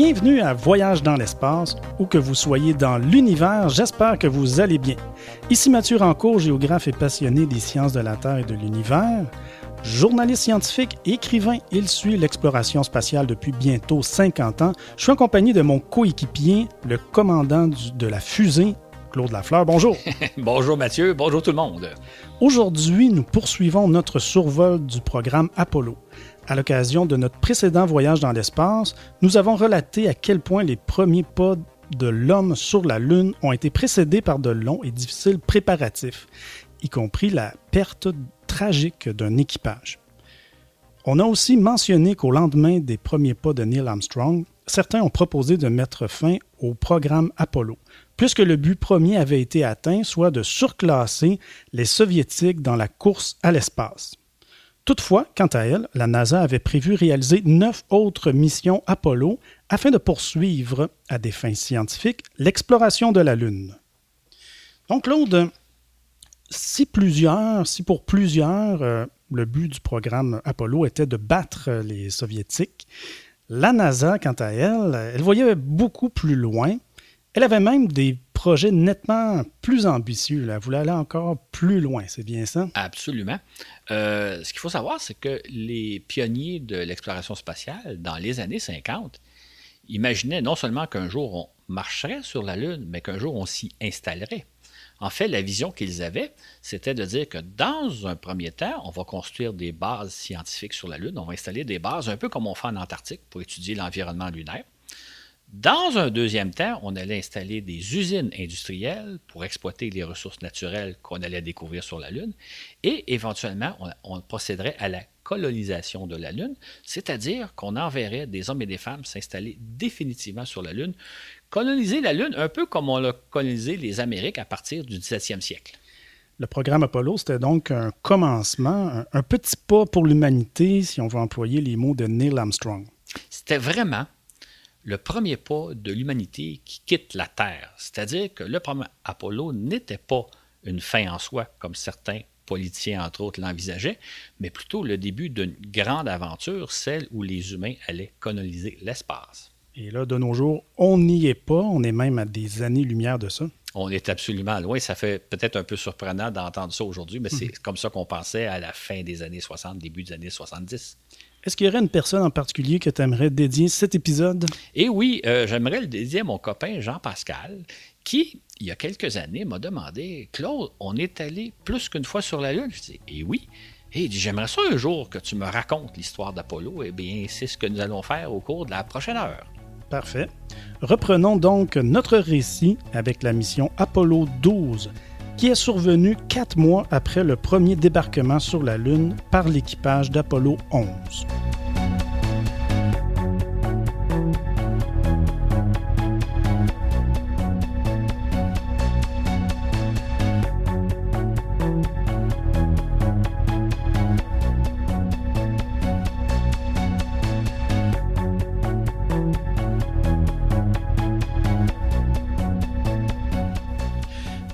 Bienvenue à Voyage dans l'espace, ou que vous soyez dans l'univers, j'espère que vous allez bien. Ici Mathieu Rancourt, géographe et passionné des sciences de la Terre et de l'univers. Journaliste scientifique, écrivain, il suit l'exploration spatiale depuis bientôt 50 ans. Je suis en compagnie de mon coéquipier, le commandant de la fusée, Claude Lafleur. Bonjour. bonjour Mathieu, bonjour tout le monde. Aujourd'hui, nous poursuivons notre survol du programme Apollo. À l'occasion de notre précédent voyage dans l'espace, nous avons relaté à quel point les premiers pas de l'homme sur la Lune ont été précédés par de longs et difficiles préparatifs, y compris la perte tragique d'un équipage. On a aussi mentionné qu'au lendemain des premiers pas de Neil Armstrong, certains ont proposé de mettre fin au programme Apollo, puisque le but premier avait été atteint, soit de surclasser les soviétiques dans la course à l'espace. Toutefois, quant à elle, la NASA avait prévu réaliser neuf autres missions Apollo afin de poursuivre, à des fins scientifiques, l'exploration de la Lune. Donc, Claude, si plusieurs, si pour plusieurs, euh, le but du programme Apollo était de battre euh, les Soviétiques, la NASA, quant à elle, elle voyait beaucoup plus loin elle avait même des projets nettement plus ambitieux. Elle voulait aller encore plus loin, c'est bien ça? Absolument. Euh, ce qu'il faut savoir, c'est que les pionniers de l'exploration spatiale, dans les années 50, imaginaient non seulement qu'un jour on marcherait sur la Lune, mais qu'un jour on s'y installerait. En fait, la vision qu'ils avaient, c'était de dire que dans un premier temps, on va construire des bases scientifiques sur la Lune, on va installer des bases un peu comme on fait en Antarctique pour étudier l'environnement lunaire. Dans un deuxième temps, on allait installer des usines industrielles pour exploiter les ressources naturelles qu'on allait découvrir sur la Lune et éventuellement, on, procéderait à la colonisation de la Lune, c'est-à-dire qu'on enverrait des hommes et des femmes s'installer définitivement sur la Lune, coloniser la Lune un peu comme on l'a colonisé les Amériques à partir du 17e siècle. Le programme Apollo, c'était donc un commencement, un petit pas pour l'humanité, si on veut employer les mots de Neil Armstrong. C'était vraiment le premier pas de l'humanité qui quitte la Terre. C'est-à-dire que le premier Apollo n'était pas une fin en soi, comme certains politiciens, entre autres, l'envisageaient, mais plutôt le début d'une grande aventure, celle où les humains allaient coloniser l'espace. Et là, de nos jours, on n'y est pas, on est même à des années-lumière de ça. On est absolument loin. Ça fait peut-être un peu surprenant d'entendre ça aujourd'hui, mais c'est mhm. comme ça qu'on pensait à la fin des années 60, début des années 70. Est-ce qu'il y aurait une personne en particulier que tu aimerais dédier cet épisode? Eh oui, euh, j'aimerais le dédier à mon copain Jean-Pascal, qui, il y a quelques années, m'a demandé Claude, on est allé plus qu'une fois sur la Lune. Je dis Eh oui. Et J'aimerais ça un jour que tu me racontes l'histoire d'Apollo. Eh bien, c'est ce que nous allons faire au cours de la prochaine heure. Parfait. Reprenons donc notre récit avec la mission Apollo 12 qui est survenu quatre mois après le premier débarquement sur la Lune par l'équipage d'Apollo 11.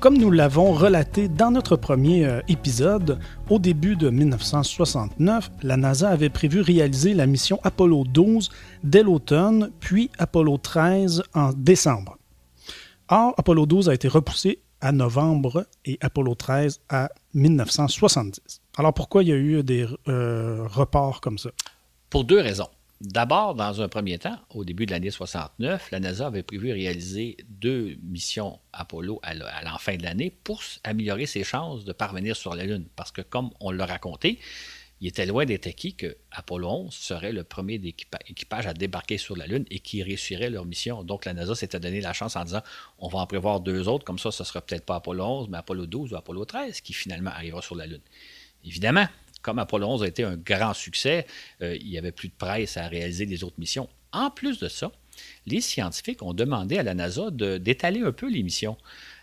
comme nous l'avons relaté dans notre premier euh, épisode, au début de 1969, la NASA avait prévu réaliser la mission Apollo 12 dès l'automne, puis Apollo 13 en décembre. Or, Apollo 12 a été repoussé à novembre et Apollo 13 à 1970. Alors pourquoi il y a eu des euh, reports comme ça? Pour deux raisons. D'abord, dans un premier temps, au début de l'année 69, la NASA avait prévu réaliser deux missions Apollo à la fin de l'année pour améliorer ses chances de parvenir sur la Lune. Parce que, comme on l'a raconté, il était loin d'être acquis que Apollo 11 serait le premier équipage à débarquer sur la Lune et qui réussirait leur mission. Donc, la NASA s'était donné la chance en disant on va en prévoir deux autres, comme ça, ce ne sera peut-être pas Apollo 11, mais Apollo 12 ou Apollo 13 qui finalement arrivera sur la Lune. Évidemment, comme Apollo 11 a été un grand succès, euh, il n'y avait plus de presse à réaliser les autres missions. En plus de ça, les scientifiques ont demandé à la NASA d'étaler un peu les missions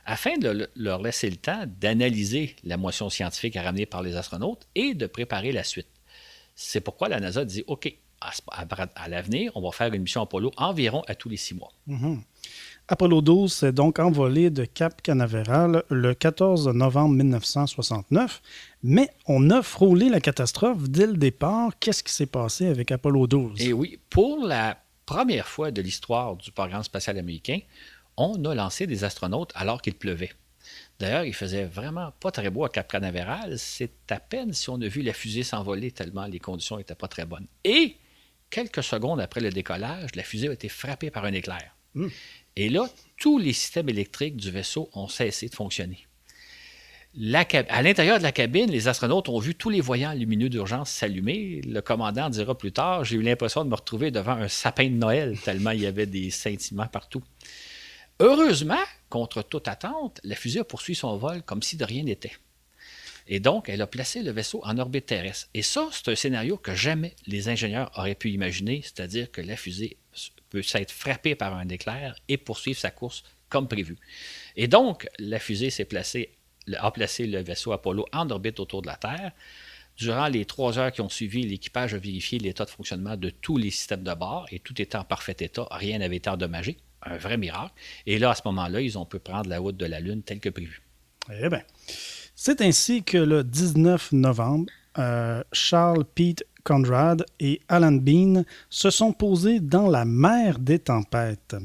afin de leur laisser le temps d'analyser la motion scientifique ramenée par les astronautes et de préparer la suite. C'est pourquoi la NASA dit OK, à, l'avenir, on va faire une mission Apollo environ à tous les six mois. Mm-hmm. Apollo 12 s'est donc envolé de Cap Canaveral le 14 novembre 1969 mais on a frôlé la catastrophe dès le départ. Qu'est-ce qui s'est passé avec Apollo 12? Et eh oui, pour la première fois de l'histoire du programme spatial américain, on a lancé des astronautes alors qu'il pleuvait. D'ailleurs, il faisait vraiment pas très beau à Cap Canaveral. C'est à peine si on a vu la fusée s'envoler tellement les conditions n'étaient pas très bonnes. Et quelques secondes après le décollage, la fusée a été frappée par un éclair. Hum. Et là, tous les systèmes électriques du vaisseau ont cessé de fonctionner à l'intérieur de la cabine, les astronautes ont vu tous les voyants lumineux d'urgence s'allumer. Le commandant dira plus tard J'ai eu l'impression de me retrouver devant un sapin de Noël, tellement il y avait des scintillements partout. Heureusement, contre toute attente, la fusée a poursuivi son vol comme si de rien n'était. Et donc, elle a placé le vaisseau en orbite terrestre. Et ça, c'est un scénario que jamais les ingénieurs auraient pu imaginer, c'est-à-dire que la fusée peut s'être frappée par un éclair et poursuivre sa course comme prévu. Et donc, la fusée s'est placée placé le vaisseau Apollo en orbite autour de la Terre. Durant les trois heures qui ont suivi, l'équipage a vérifié l'état de fonctionnement de tous les systèmes de bord et tout était en parfait état. Rien n'avait été endommagé. Un vrai miracle. Et là, à ce moment-là, ils ont pu prendre la route de la Lune telle que prévu. Eh bien, c'est ainsi que le 19 novembre, euh, Charles Pete Conrad et Alan Bean se sont posés dans la mer des tempêtes.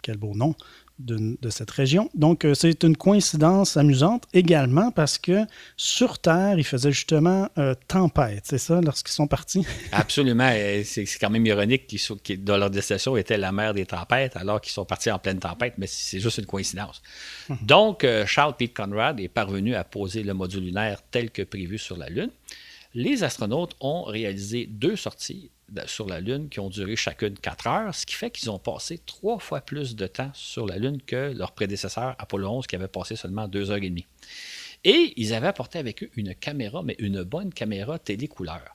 Quel beau nom de, cette région. Donc, euh, c'est une coïncidence amusante également parce que sur Terre, il faisait justement euh, tempête, c'est ça, lorsqu'ils sont partis? Absolument. C'est quand même ironique qu'ils qu dans leur destination était la mer des tempêtes alors qu'ils sont partis en pleine tempête, mais c'est juste une coïncidence. Hum. Donc, euh, Charles Pete Conrad est parvenu à poser le module lunaire tel que prévu sur la Lune les astronautes ont réalisé deux sorties sur la Lune qui ont duré chacune quatre heures, ce qui fait qu'ils ont passé trois fois plus de temps sur la Lune que leur prédécesseur, Apollo 11 qui avait passé seulement deux heures et demie. Et ils avaient apporté avec eux une caméra, mais une bonne caméra télécouleur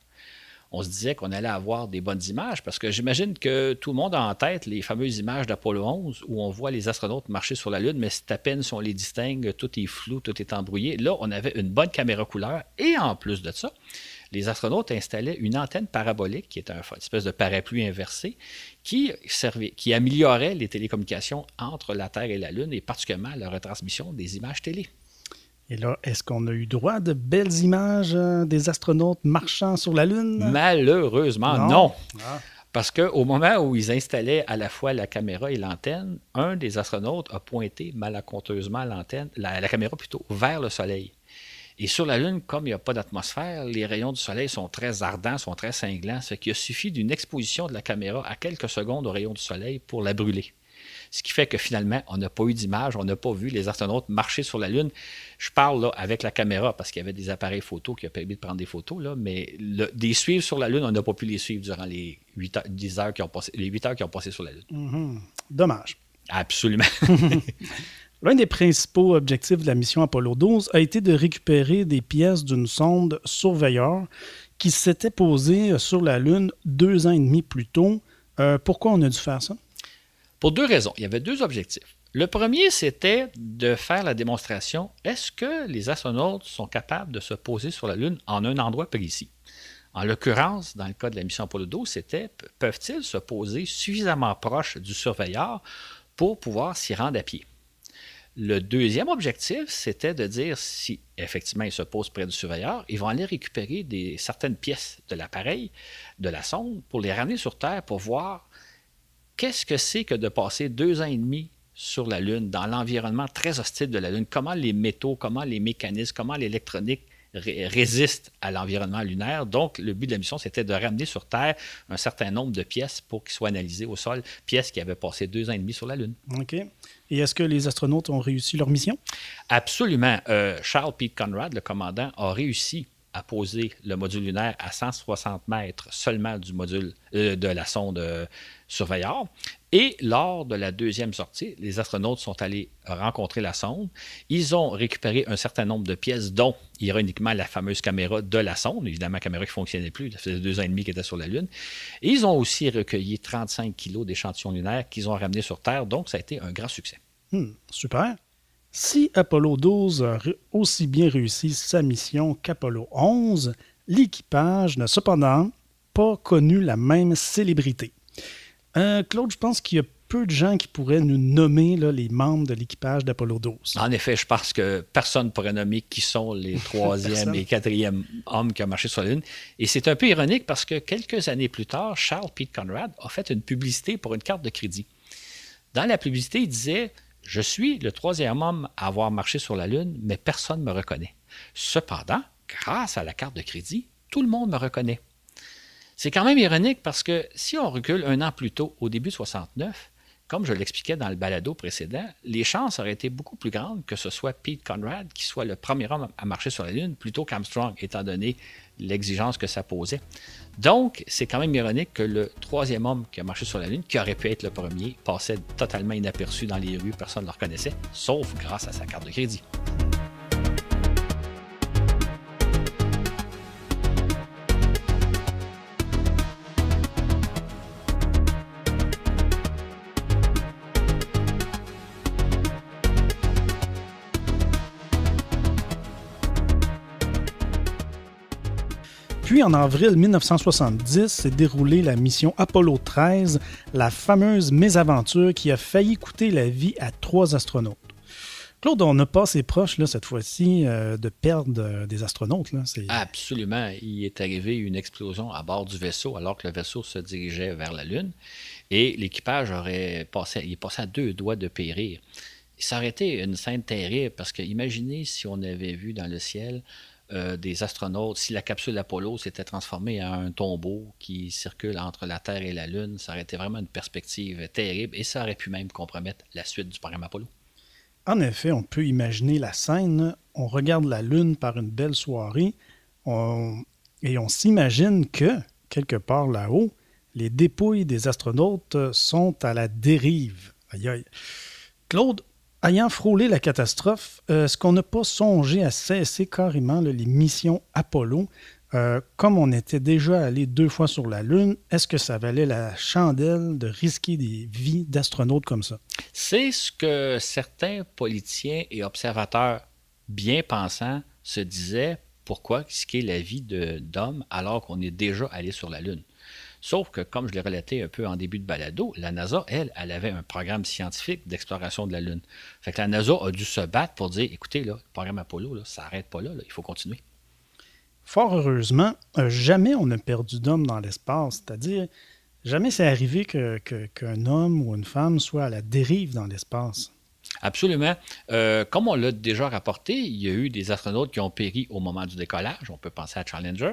on se disait qu'on allait avoir des bonnes images parce que j'imagine que tout le monde a en tête les fameuses images d'Apollo 11 où on voit les astronautes marcher sur la Lune, mais c'est à peine si on les distingue, tout est flou, tout est embrouillé. Là, on avait une bonne caméra couleur et en plus de ça, les astronautes installaient une antenne parabolique, qui est une espèce de parapluie inversé, qui, servait, qui améliorait les télécommunications entre la Terre et la Lune et particulièrement la retransmission des images télé. Et là, est-ce qu'on a eu droit de belles images euh, des astronautes marchant sur la Lune? Malheureusement, non. Ah. Parce qu'au moment où ils installaient à la fois la caméra et l'antenne, un des astronautes a pointé malencontreusement l'antenne, la, caméra plutôt, vers le Soleil. Et sur la Lune, comme il n'y a pas d'atmosphère, les rayons du Soleil sont très ardents, sont très cinglants, ce qui a suffi d'une exposition de la caméra à quelques secondes aux rayons du Soleil pour la brûler. Ce qui fait que finalement, on n'a pas eu d'image, on n'a pas vu les astronautes marcher sur la Lune. Je parle avec la caméra parce qu'il y avait des appareils photo qui ont permis de prendre des photos, là, mais le, des suivre sur la Lune, on n'a pas pu les suivre durant les 8 heures, qui ont passé, les 8 heures qui ont passé sur la Lune. Mm-hmm. Dommage. Absolument. L'un des principaux objectifs de la mission Apollo 12 a été de récupérer des pièces d'une sonde surveilleur qui s'était posée sur la Lune deux ans et demi plus tôt. Euh, pourquoi on a dû faire ça? Pour deux raisons. Il y avait deux objectifs. Le premier, c'était de faire la démonstration est-ce que les astronautes sont capables de se poser sur la Lune en un endroit précis En l'occurrence, dans le cas de la mission Apollo 12, c'était peuvent-ils se poser suffisamment proche du surveilleur pour pouvoir s'y rendre à pied le deuxième objectif, c'était de dire si effectivement ils se posent près du surveilleur, ils vont aller récupérer des, certaines pièces de l'appareil, de la sonde, pour les ramener sur Terre pour voir qu'est-ce que c'est que de passer deux ans et demi sur la Lune, dans l'environnement très hostile de la Lune? Comment les métaux, comment les mécanismes, comment l'électronique résistent résiste à l'environnement lunaire. Donc, le but de la mission, c'était de ramener sur Terre un certain nombre de pièces pour qu'ils soient analysées au sol, pièces qui avaient passé deux ans et demi sur la Lune. OK. Et est-ce que les astronautes ont réussi leur mission? Absolument. Euh, Charles pete Conrad, le commandant, a réussi à poser le module lunaire à 160 mètres seulement du module euh, de la sonde euh, Surveillants Et lors de la deuxième sortie, les astronautes sont allés rencontrer la sonde. Ils ont récupéré un certain nombre de pièces, dont, ironiquement, la fameuse caméra de la sonde, évidemment, caméra qui ne fonctionnait plus, ça faisait deux ans et demi qu'elle était sur la Lune. Et ils ont aussi recueilli 35 kilos d'échantillons lunaires qu'ils ont ramenés sur Terre, donc ça a été un grand succès. Hmm, super. Si Apollo 12 a aussi bien réussi sa mission qu'Apollo 11, l'équipage n'a cependant pas connu la même célébrité. Euh, Claude, je pense qu'il y a peu de gens qui pourraient nous nommer les membres de l'équipage d'Apollo 12. En effet, je pense que personne ne pourrait nommer qui sont les troisième et quatrième hommes qui ont marché sur la Lune. Et c'est un peu ironique parce que quelques années plus tard, Charles Pete Conrad a fait une publicité pour une carte de crédit. Dans la publicité, il disait Je suis le troisième homme à avoir marché sur la Lune, mais personne ne me reconnaît. Cependant, grâce à la carte de crédit, tout le monde me reconnaît. C'est quand même ironique parce que si on recule un an plus tôt, au début 69, comme je l'expliquais dans le balado précédent, les chances auraient été beaucoup plus grandes que ce soit Pete Conrad qui soit le premier homme à marcher sur la Lune plutôt qu'Armstrong, étant donné l'exigence que ça posait. Donc, c'est quand même ironique que le troisième homme qui a marché sur la Lune, qui aurait pu être le premier, passait totalement inaperçu dans les rues, personne ne le reconnaissait, sauf grâce à sa carte de crédit. Puis en avril 1970 s'est déroulée la mission Apollo 13, la fameuse mésaventure qui a failli coûter la vie à trois astronautes. Claude, on n'a pas ses proches là, cette fois-ci euh, de perdre euh, des astronautes. Absolument. Il est arrivé une explosion à bord du vaisseau alors que le vaisseau se dirigeait vers la Lune et l'équipage aurait passé, il est passé à deux doigts de périr. Ça aurait été une scène terrible parce que imaginez si on avait vu dans le ciel euh, des astronautes, si la capsule Apollo s'était transformée en un tombeau qui circule entre la Terre et la Lune, ça aurait été vraiment une perspective terrible et ça aurait pu même compromettre la suite du programme Apollo. En effet, on peut imaginer la scène, on regarde la Lune par une belle soirée et on s'imagine que, quelque part là-haut, les dépouilles des astronautes sont à la dérive. Claude, Ayant frôlé la catastrophe, euh, est-ce qu'on n'a pas songé à cesser carrément les missions Apollo? Euh, comme on était déjà allé deux fois sur la Lune, est-ce que ça valait la chandelle de risquer des vies d'astronautes comme ça? C'est ce que certains politiciens et observateurs bien pensants se disaient. Pourquoi risquer la vie d'hommes alors qu'on est déjà allé sur la Lune? Sauf que, comme je l'ai relaté un peu en début de balado, la NASA, elle, elle avait un programme scientifique d'exploration de la Lune. Fait que la NASA a dû se battre pour dire écoutez, le programme Apollo, ça n'arrête pas là, il faut continuer. Fort heureusement, euh, jamais on n'a perdu d'homme dans l'espace, c'est-à-dire jamais c'est arrivé qu'un que, homme ou une femme soit à la dérive dans l'espace. Absolument. Euh, comme on l'a déjà rapporté, il y a eu des astronautes qui ont péri au moment du décollage. On peut penser à Challenger.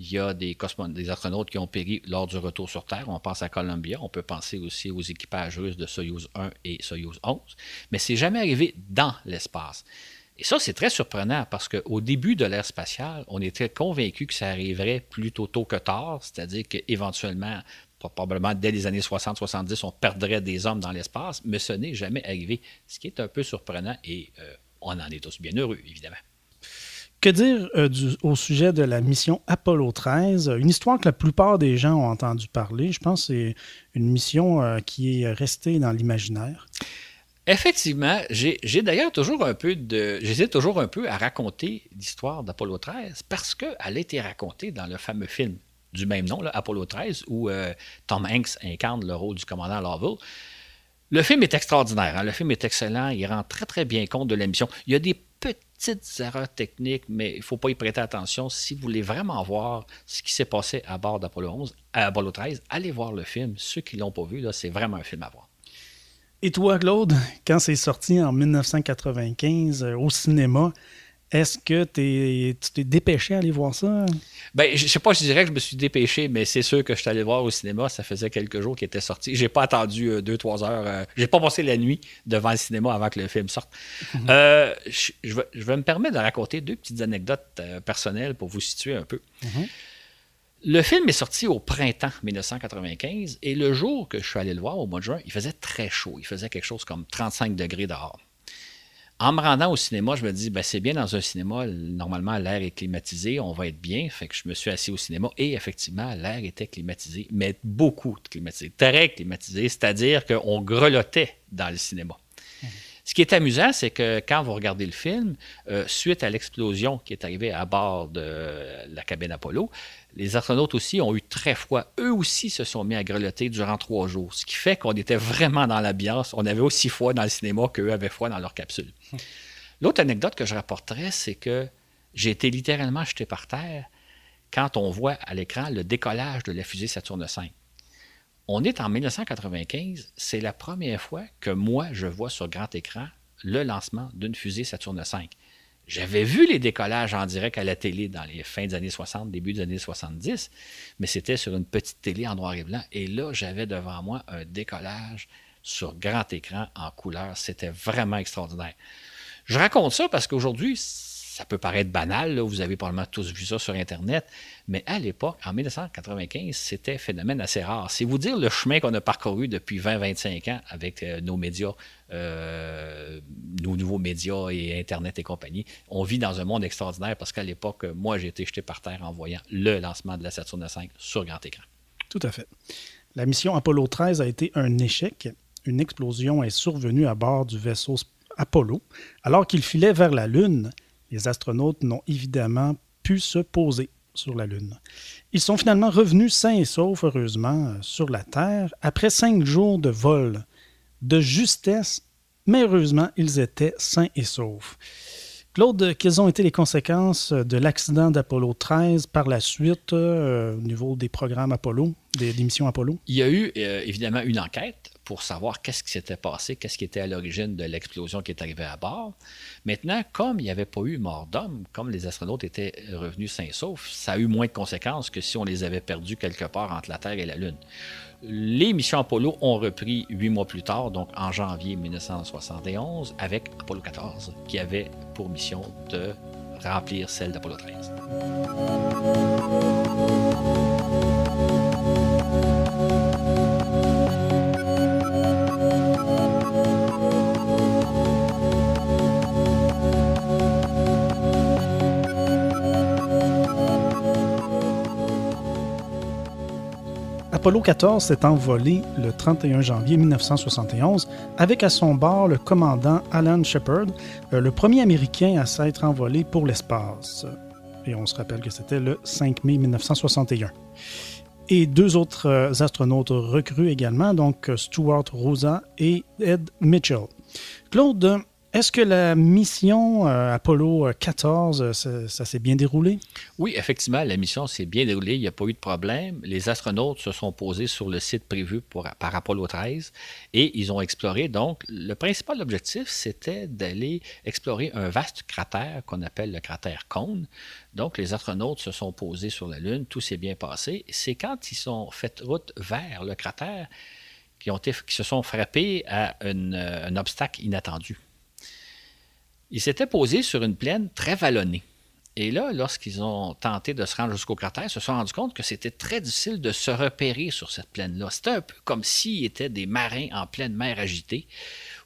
Il y a des, des astronautes qui ont péri lors du retour sur Terre. On pense à Columbia. On peut penser aussi aux équipages russes de Soyuz 1 et Soyuz 11. Mais c'est jamais arrivé dans l'espace. Et ça, c'est très surprenant parce qu'au début de l'ère spatiale, on était convaincu que ça arriverait plutôt tôt que tard, c'est-à-dire qu'éventuellement, probablement dès les années 60-70, on perdrait des hommes dans l'espace, mais ce n'est jamais arrivé, ce qui est un peu surprenant et euh, on en est tous bien heureux, évidemment. Que dire euh, au sujet de la mission Apollo 13? Une histoire que la plupart des gens ont entendu parler. Je pense c'est une mission euh, qui est restée dans l'imaginaire. Effectivement, j'ai d'ailleurs toujours un peu de. J'hésite toujours un peu à raconter l'histoire d'Apollo 13 parce qu'elle a été racontée dans le fameux film du même nom, Apollo 13, où euh, Tom Hanks incarne le rôle du commandant Lovell. Le film est extraordinaire, hein. le film est excellent, il rend très très bien compte de l'émission. Il y a des petites erreurs techniques, mais il ne faut pas y prêter attention. Si vous voulez vraiment voir ce qui s'est passé à bord d'Apollo 11, Apollo 13, allez voir le film. Ceux qui ne l'ont pas vu, c'est vraiment un film à voir. Et toi, Claude, quand c'est sorti en 1995 euh, au cinéma, est-ce que tu t'es dépêché à aller voir ça? Ben, je sais pas, je dirais que je me suis dépêché, mais c'est sûr que je suis allé voir au cinéma. Ça faisait quelques jours qu'il était sorti. J'ai pas attendu euh, deux, trois heures. Euh, j'ai pas passé la nuit devant le cinéma avant que le film sorte. Mhm. Euh, je, vais, me permettre de raconter deux petites anecdotes personnelles pour vous situer un peu. Mhm. Le film est sorti au printemps 1995 et le jour que je suis allé le voir, au mois de juin, il faisait très chaud. Il faisait quelque chose comme 35 degrés dehors en me rendant au cinéma, je me dis, ben, c'est bien dans un cinéma, normalement l'air est climatisé, on va être bien. Fait que je me suis assis au cinéma et effectivement, l'air était climatisé, mais beaucoup climatisé, très climatisé, c'est-à-dire qu'on grelottait dans le cinéma. Mmh. Ce qui est amusant, c'est que quand vous regardez le film, euh, suite à l'explosion qui est arrivée à bord de euh, la cabine Apollo, les astronautes aussi ont eu très froid. Eux aussi se sont mis à grelotter durant trois jours, ce qui fait qu'on était vraiment dans l'ambiance. On avait aussi froid dans le cinéma qu'eux avaient froid dans leur capsule. L'autre anecdote que je rapporterais, c'est que j'ai été littéralement jeté par terre quand on voit à l'écran le décollage de la fusée Saturne V. On est en 1995, c'est la première fois que moi je vois sur grand écran le lancement d'une fusée Saturne V. J'avais vu les décollages en direct à la télé dans les fins des années 60, début des années 70, mais c'était sur une petite télé en noir et blanc. Et là, j'avais devant moi un décollage sur grand écran en couleur. C'était vraiment extraordinaire. Je raconte ça parce qu'aujourd'hui, ça peut paraître banal, vous avez probablement tous vu ça sur Internet, mais à l'époque, en 1995, c'était un phénomène assez rare. C'est vous dire le chemin qu'on a parcouru depuis 20-25 ans avec euh, nos médias, euh, nos nouveaux médias et Internet et compagnie. On vit dans un monde extraordinaire parce qu'à l'époque, moi, j'ai été jeté par terre en voyant le lancement de la Saturne V sur grand écran. Tout à fait. La mission Apollo 13 a été un échec. Une explosion est survenue à bord du vaisseau Apollo alors qu'il filait vers la Lune. Les astronautes n'ont évidemment pu se poser sur la Lune. Ils sont finalement revenus sains et saufs, heureusement, euh, sur la Terre après cinq jours de vol. De justesse, mais heureusement, ils étaient sains et saufs. Claude, quelles ont été les conséquences de l'accident d'Apollo 13 par la suite euh, au niveau des programmes Apollo, des, missions Apollo? Il y a eu euh, évidemment une enquête pour savoir qu'est-ce qui s'était passé, qu'est-ce qui était à l'origine de l'explosion qui est arrivée à bord. Maintenant, comme il n'y avait pas eu mort d'homme, comme les astronautes étaient revenus sains saufs, ça a eu moins de conséquences que si on les avait perdus quelque part entre la Terre et la Lune. Les missions Apollo ont repris huit mois plus tard, donc en janvier 1971, avec Apollo 14, qui avait pour mission de remplir celle d'Apollo 13. Apollo 14 s'est envolé le 31 janvier 1971 avec à son bord le commandant Alan Shepard, euh, le premier Américain à s'être envolé pour l'espace. Et on se rappelle que c'était le 5 mai 1961. Et deux autres euh, astronautes recrues également, donc euh, Stuart Rosa et Ed Mitchell. Claude, est-ce que la mission euh, Apollo 14, euh, euh, ça, s'est bien déroulé? Oui, effectivement, la mission s'est bien déroulée. Il n'y a pas eu de problème. Les astronautes se sont posés sur le site prévu par Apollo 13 et ils ont exploré. Donc, le principal objectif, c'était d'aller explorer un vaste cratère qu'on appelle le cratère Cone. Donc, les astronautes se sont posés sur la Lune. Tout s'est bien passé. C'est quand ils sont fait route vers le cratère qu'ils se sont frappés à un obstacle inattendu. Ils s'étaient posés sur une plaine très vallonnée. Et là, lorsqu'ils ont tenté de se rendre jusqu'au cratère, ils se sont rendus compte que c'était très difficile de se repérer sur cette plaine-là. C'était un peu comme s'ils étaient des marins en pleine mer agitée,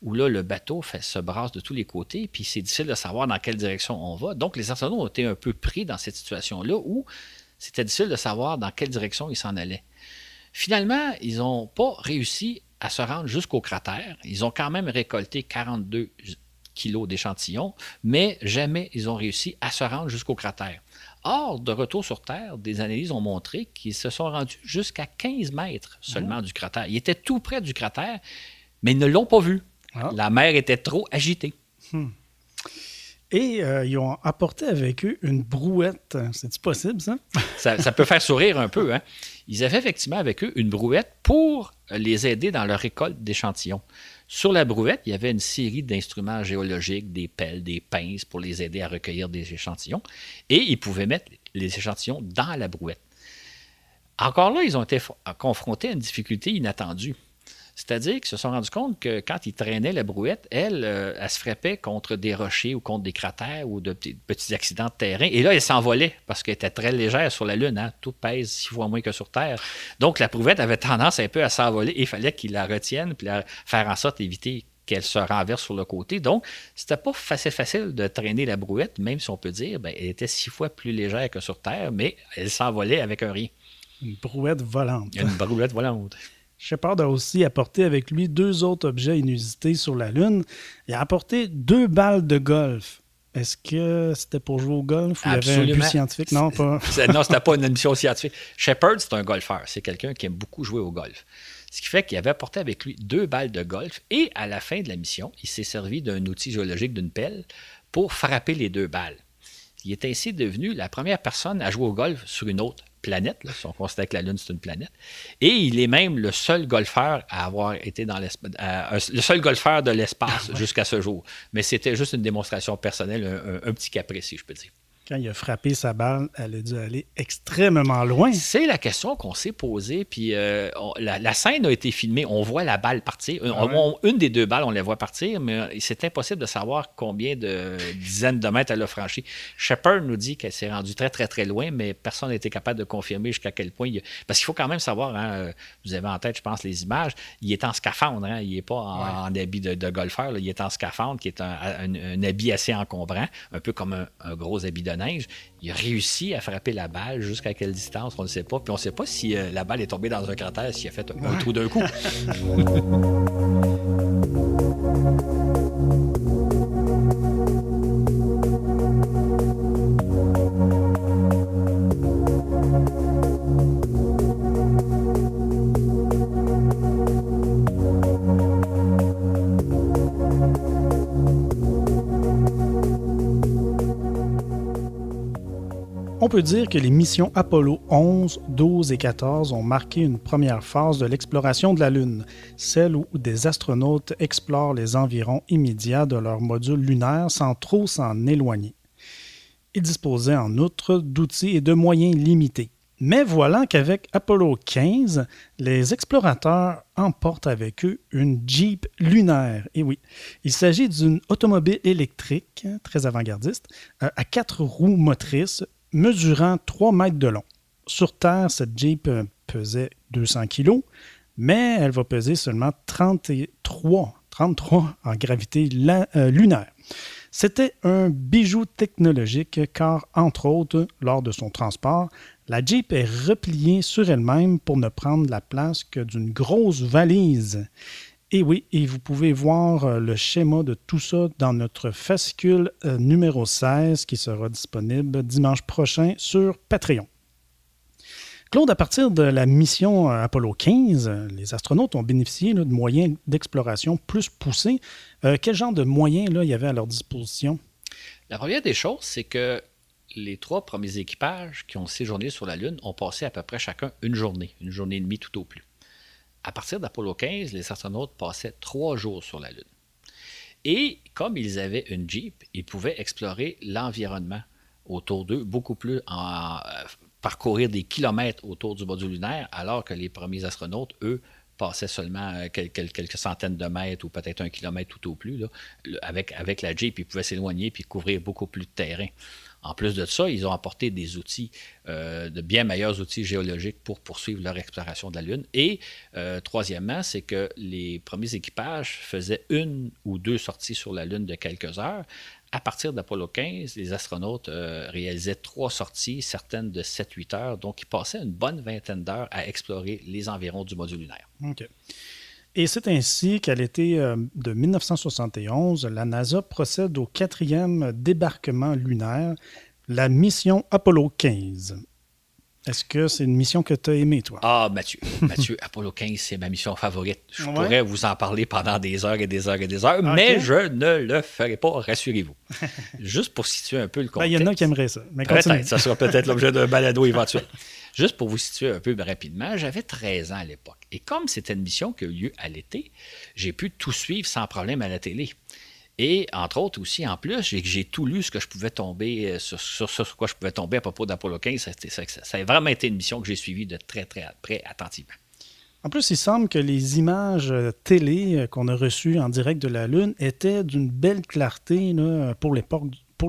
où là, le bateau fait, se brasse de tous les côtés, puis c'est difficile de savoir dans quelle direction on va. Donc, les astronautes ont été un peu pris dans cette situation-là où c'était difficile de savoir dans quelle direction ils s'en allaient. Finalement, ils n'ont pas réussi à se rendre jusqu'au cratère. Ils ont quand même récolté 42 kilos d'échantillons, mais jamais ils ont réussi à se rendre jusqu'au cratère. Or, de retour sur Terre, des analyses ont montré qu'ils se sont rendus jusqu'à 15 mètres seulement ah. du cratère. Ils étaient tout près du cratère, mais ils ne l'ont pas vu. Ah. La mer était trop agitée. Hmm. Et euh, ils ont apporté avec eux une brouette. C'est-tu possible, ça? ça? ça? peut faire sourire un peu. Hein? ils avaient effectivement avec eux une brouette pour les aider dans leur récolte d'échantillons. Sur la brouette, il y avait une série d'instruments géologiques, des pelles, des pinces pour les aider à recueillir des échantillons, et ils pouvaient mettre les échantillons dans la brouette. Encore là, ils ont été confrontés à une difficulté inattendue. C'est-à-dire qu'ils se sont rendus compte que quand ils traînaient la brouette, elle, euh, elle se frappait contre des rochers ou contre des cratères ou de petits, accidents de terrain. Et là, elle s'envolait parce qu'elle était très légère sur la Lune. Hein. Tout pèse six fois moins que sur Terre. Donc, la brouette avait tendance un peu à s'envoler. Il fallait qu'ils la retiennent puis faire en sorte d'éviter qu'elle se renverse sur le côté. Donc, c'était pas assez facile de traîner la brouette, même si on peut dire qu'elle ben, était six fois plus légère que sur Terre, mais elle s'envolait avec un rien. Une brouette volante. Une brouette volante. Shepard a aussi apporté avec lui deux autres objets inusités sur la Lune. Il a apporté deux balles de golf. Est-ce que c'était pour jouer au golf ou il avait un but scientifique? Non, pas. non, pas une mission scientifique. Shepard, c'est un golfeur. C'est quelqu'un qui aime beaucoup jouer au golf. Ce qui fait qu'il avait apporté avec lui deux balles de golf et à la fin de la mission, il s'est servi d'un outil géologique d'une pelle pour frapper les deux balles. Il est ainsi devenu la première personne à jouer au golf sur une autre planète, si on que la Lune, c'est une planète. Et il est même le seul golfeur à avoir été dans l'espace, euh, le seul golfeur de l'espace ah jusqu'à ce jour. Mais c'était juste une démonstration personnelle, un, petit caprice, si je peux dire quand il a frappé sa balle, elle a dû aller extrêmement loin. C'est la question qu'on s'est posée. Puis euh, la, scène a été filmée. On voit la balle partir. Euh, ah une, des deux balles, on la voit partir, mais euh, c'est impossible de savoir combien de dizaines de mètres elle a franchi. Shepard nous dit qu'elle s'est rendue très, très, très loin, mais personne n'était capable de confirmer jusqu'à quel point. Il Parce qu'il faut quand même savoir, hein, vous avez en tête, je pense, les images, il est en scaphandre. Hein, il n'est pas en, habit de, golfeur. il est en scaphandre, qui est un, habit assez encombrant, un peu comme un, un gros habit de neige, il réussit à frapper la balle jusqu'à quelle distance, on ne sait pas. Puis on ne sait pas si euh, la balle est tombée dans un cratère, s'il a fait un, trou d'un coup. On peut dire que les missions Apollo 11, 12 et 14 ont marqué une première phase de l'exploration de la Lune, celle où des astronautes explorent les environs immédiats de leur module lunaire sans trop s'en éloigner. Ils disposaient en outre d'outils et de moyens limités. Mais voilà qu'avec Apollo 15, les explorateurs emportent avec eux une Jeep lunaire. Et oui, il s'agit d'une automobile électrique, très avant-gardiste, euh, à quatre roues motrices, mesurant 3 mètres de long. Sur Terre, cette Jeep euh, pesait 200 kg, mais elle va peser seulement 33, 33 en gravité euh, lunaire. C'était un bijou technologique car, entre autres, lors de son transport, la Jeep est repliée sur elle-même pour ne prendre la place que d'une grosse valise. Et oui, et vous pouvez voir euh, le schéma de tout ça dans notre fascicule euh, numéro 16 qui sera disponible dimanche prochain sur Patreon. Claude, à partir de la mission euh, Apollo 15, les astronautes ont bénéficié de moyens d'exploration plus poussés. quel genre de moyens il y avait à leur disposition? La première des choses, c'est que les trois premiers équipages qui ont séjourné sur la Lune ont passé à peu près chacun une journée, une journée et demie tout au plus à partir d'Apollo 15, les astronautes passaient trois jours sur la Lune. Et comme ils avaient une Jeep, ils pouvaient explorer l'environnement autour d'eux beaucoup plus en euh, parcourir des kilomètres autour du module lunaire, alors que les premiers astronautes, eux, passaient seulement euh, quelques, centaines de mètres ou peut-être un kilomètre tout au plus. avec, avec la Jeep, ils pouvaient s'éloigner puis couvrir beaucoup plus de terrain. En plus de ça, ils ont apporté des outils, euh, de bien meilleurs outils géologiques pour poursuivre leur exploration de la Lune. Et euh, troisièmement, c'est que les premiers équipages faisaient une ou deux sorties sur la Lune de quelques heures. À partir d'Apollo 15, les astronautes euh, réalisaient trois sorties, certaines de 7-8 heures, donc ils passaient une bonne vingtaine d'heures à explorer les environs du module lunaire. Et c'est ainsi qu'à l'été euh, de 1971, la NASA procède au quatrième débarquement lunaire, la mission Apollo 15. Est-ce que c'est une mission que tu as aimée, toi? Ah, Mathieu, Mathieu, Apollo 15, c'est ma mission favorite. Je pourrais vous en parler pendant des heures et des heures et des heures, ah, mais je ne le ferai pas, rassurez-vous. Juste pour situer un peu le contexte. Ben, il y en a qui aimeraient ça. Peut-être, ça sera peut-être l'objet d'un balado éventuel. Juste pour vous situer un peu rapidement, j'avais 13 ans à l'époque. Et comme c'était une mission qui a eu lieu à l'été, j'ai pu tout suivre sans problème à la télé. Et entre autres aussi, en plus, j'ai tout lu ce que je pouvais tomber, euh, sur, ce quoi je pouvais tomber à propos d'Apollo 15. Ça, ça, ça, a vraiment été une mission que j'ai suivie de très, très près, attentivement. En plus, il semble que les images euh, télé euh, qu'on a reçues en direct de la Lune étaient d'une belle clarté pour